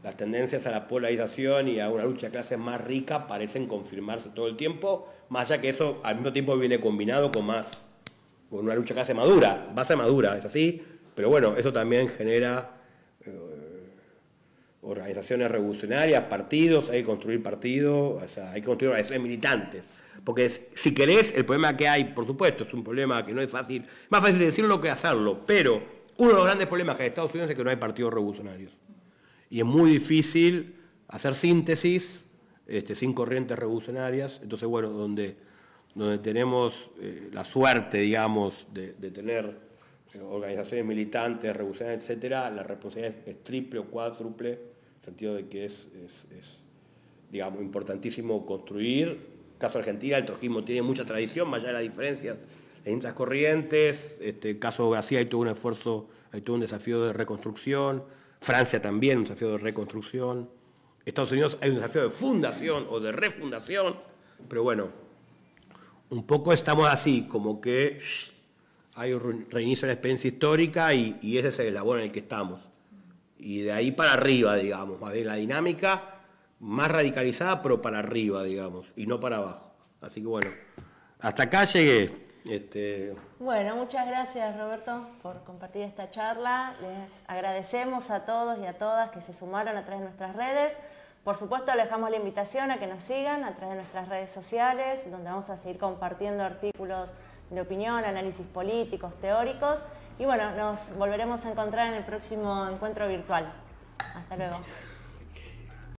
las tendencias a la polarización y a una lucha de clases más rica parecen confirmarse todo el tiempo, más allá que eso al mismo tiempo viene combinado con más con una lucha que hace madura, va a ser madura, es así, pero bueno, eso también genera eh, organizaciones revolucionarias, partidos, hay que construir partidos, o hay que construir organizaciones militantes, porque si querés, el problema que hay, por supuesto, es un problema que no es fácil, más fácil decirlo que hacerlo, pero uno de los grandes problemas que hay en Estados Unidos es que no hay partidos revolucionarios, y es muy difícil hacer síntesis este, sin corrientes revolucionarias, entonces bueno, donde donde tenemos eh, la suerte, digamos, de, tener eh, organizaciones militantes, revolucionarias, etcétera, la responsabilidad es, triple o cuádruple, en el sentido de que es, digamos, importantísimo construir. caso Argentina, el trojismo tiene mucha tradición, más allá de las diferencias, las corrientes. Este, caso de Brasil hay todo un esfuerzo, hay todo un desafío de reconstrucción. Francia también, un desafío de reconstrucción. Estados Unidos hay un desafío de fundación o de refundación. Pero bueno, un poco estamos así, como que hay un reinicio de la experiencia histórica y, y, ese es el labor en el que estamos. Y de ahí para arriba, digamos, más bien la dinámica más radicalizada, pero para arriba, digamos, y no para abajo. Así que bueno, hasta acá llegué. Este, bueno, muchas gracias Roberto por compartir esta charla. Les agradecemos a todos y a todas que se sumaron a través de nuestras redes. Por supuesto, les dejamos la invitación a que nos sigan a través de nuestras redes sociales, donde vamos a seguir compartiendo artículos de opinión, análisis políticos, teóricos. Y bueno, nos volveremos a encontrar en el próximo encuentro virtual. Hasta luego.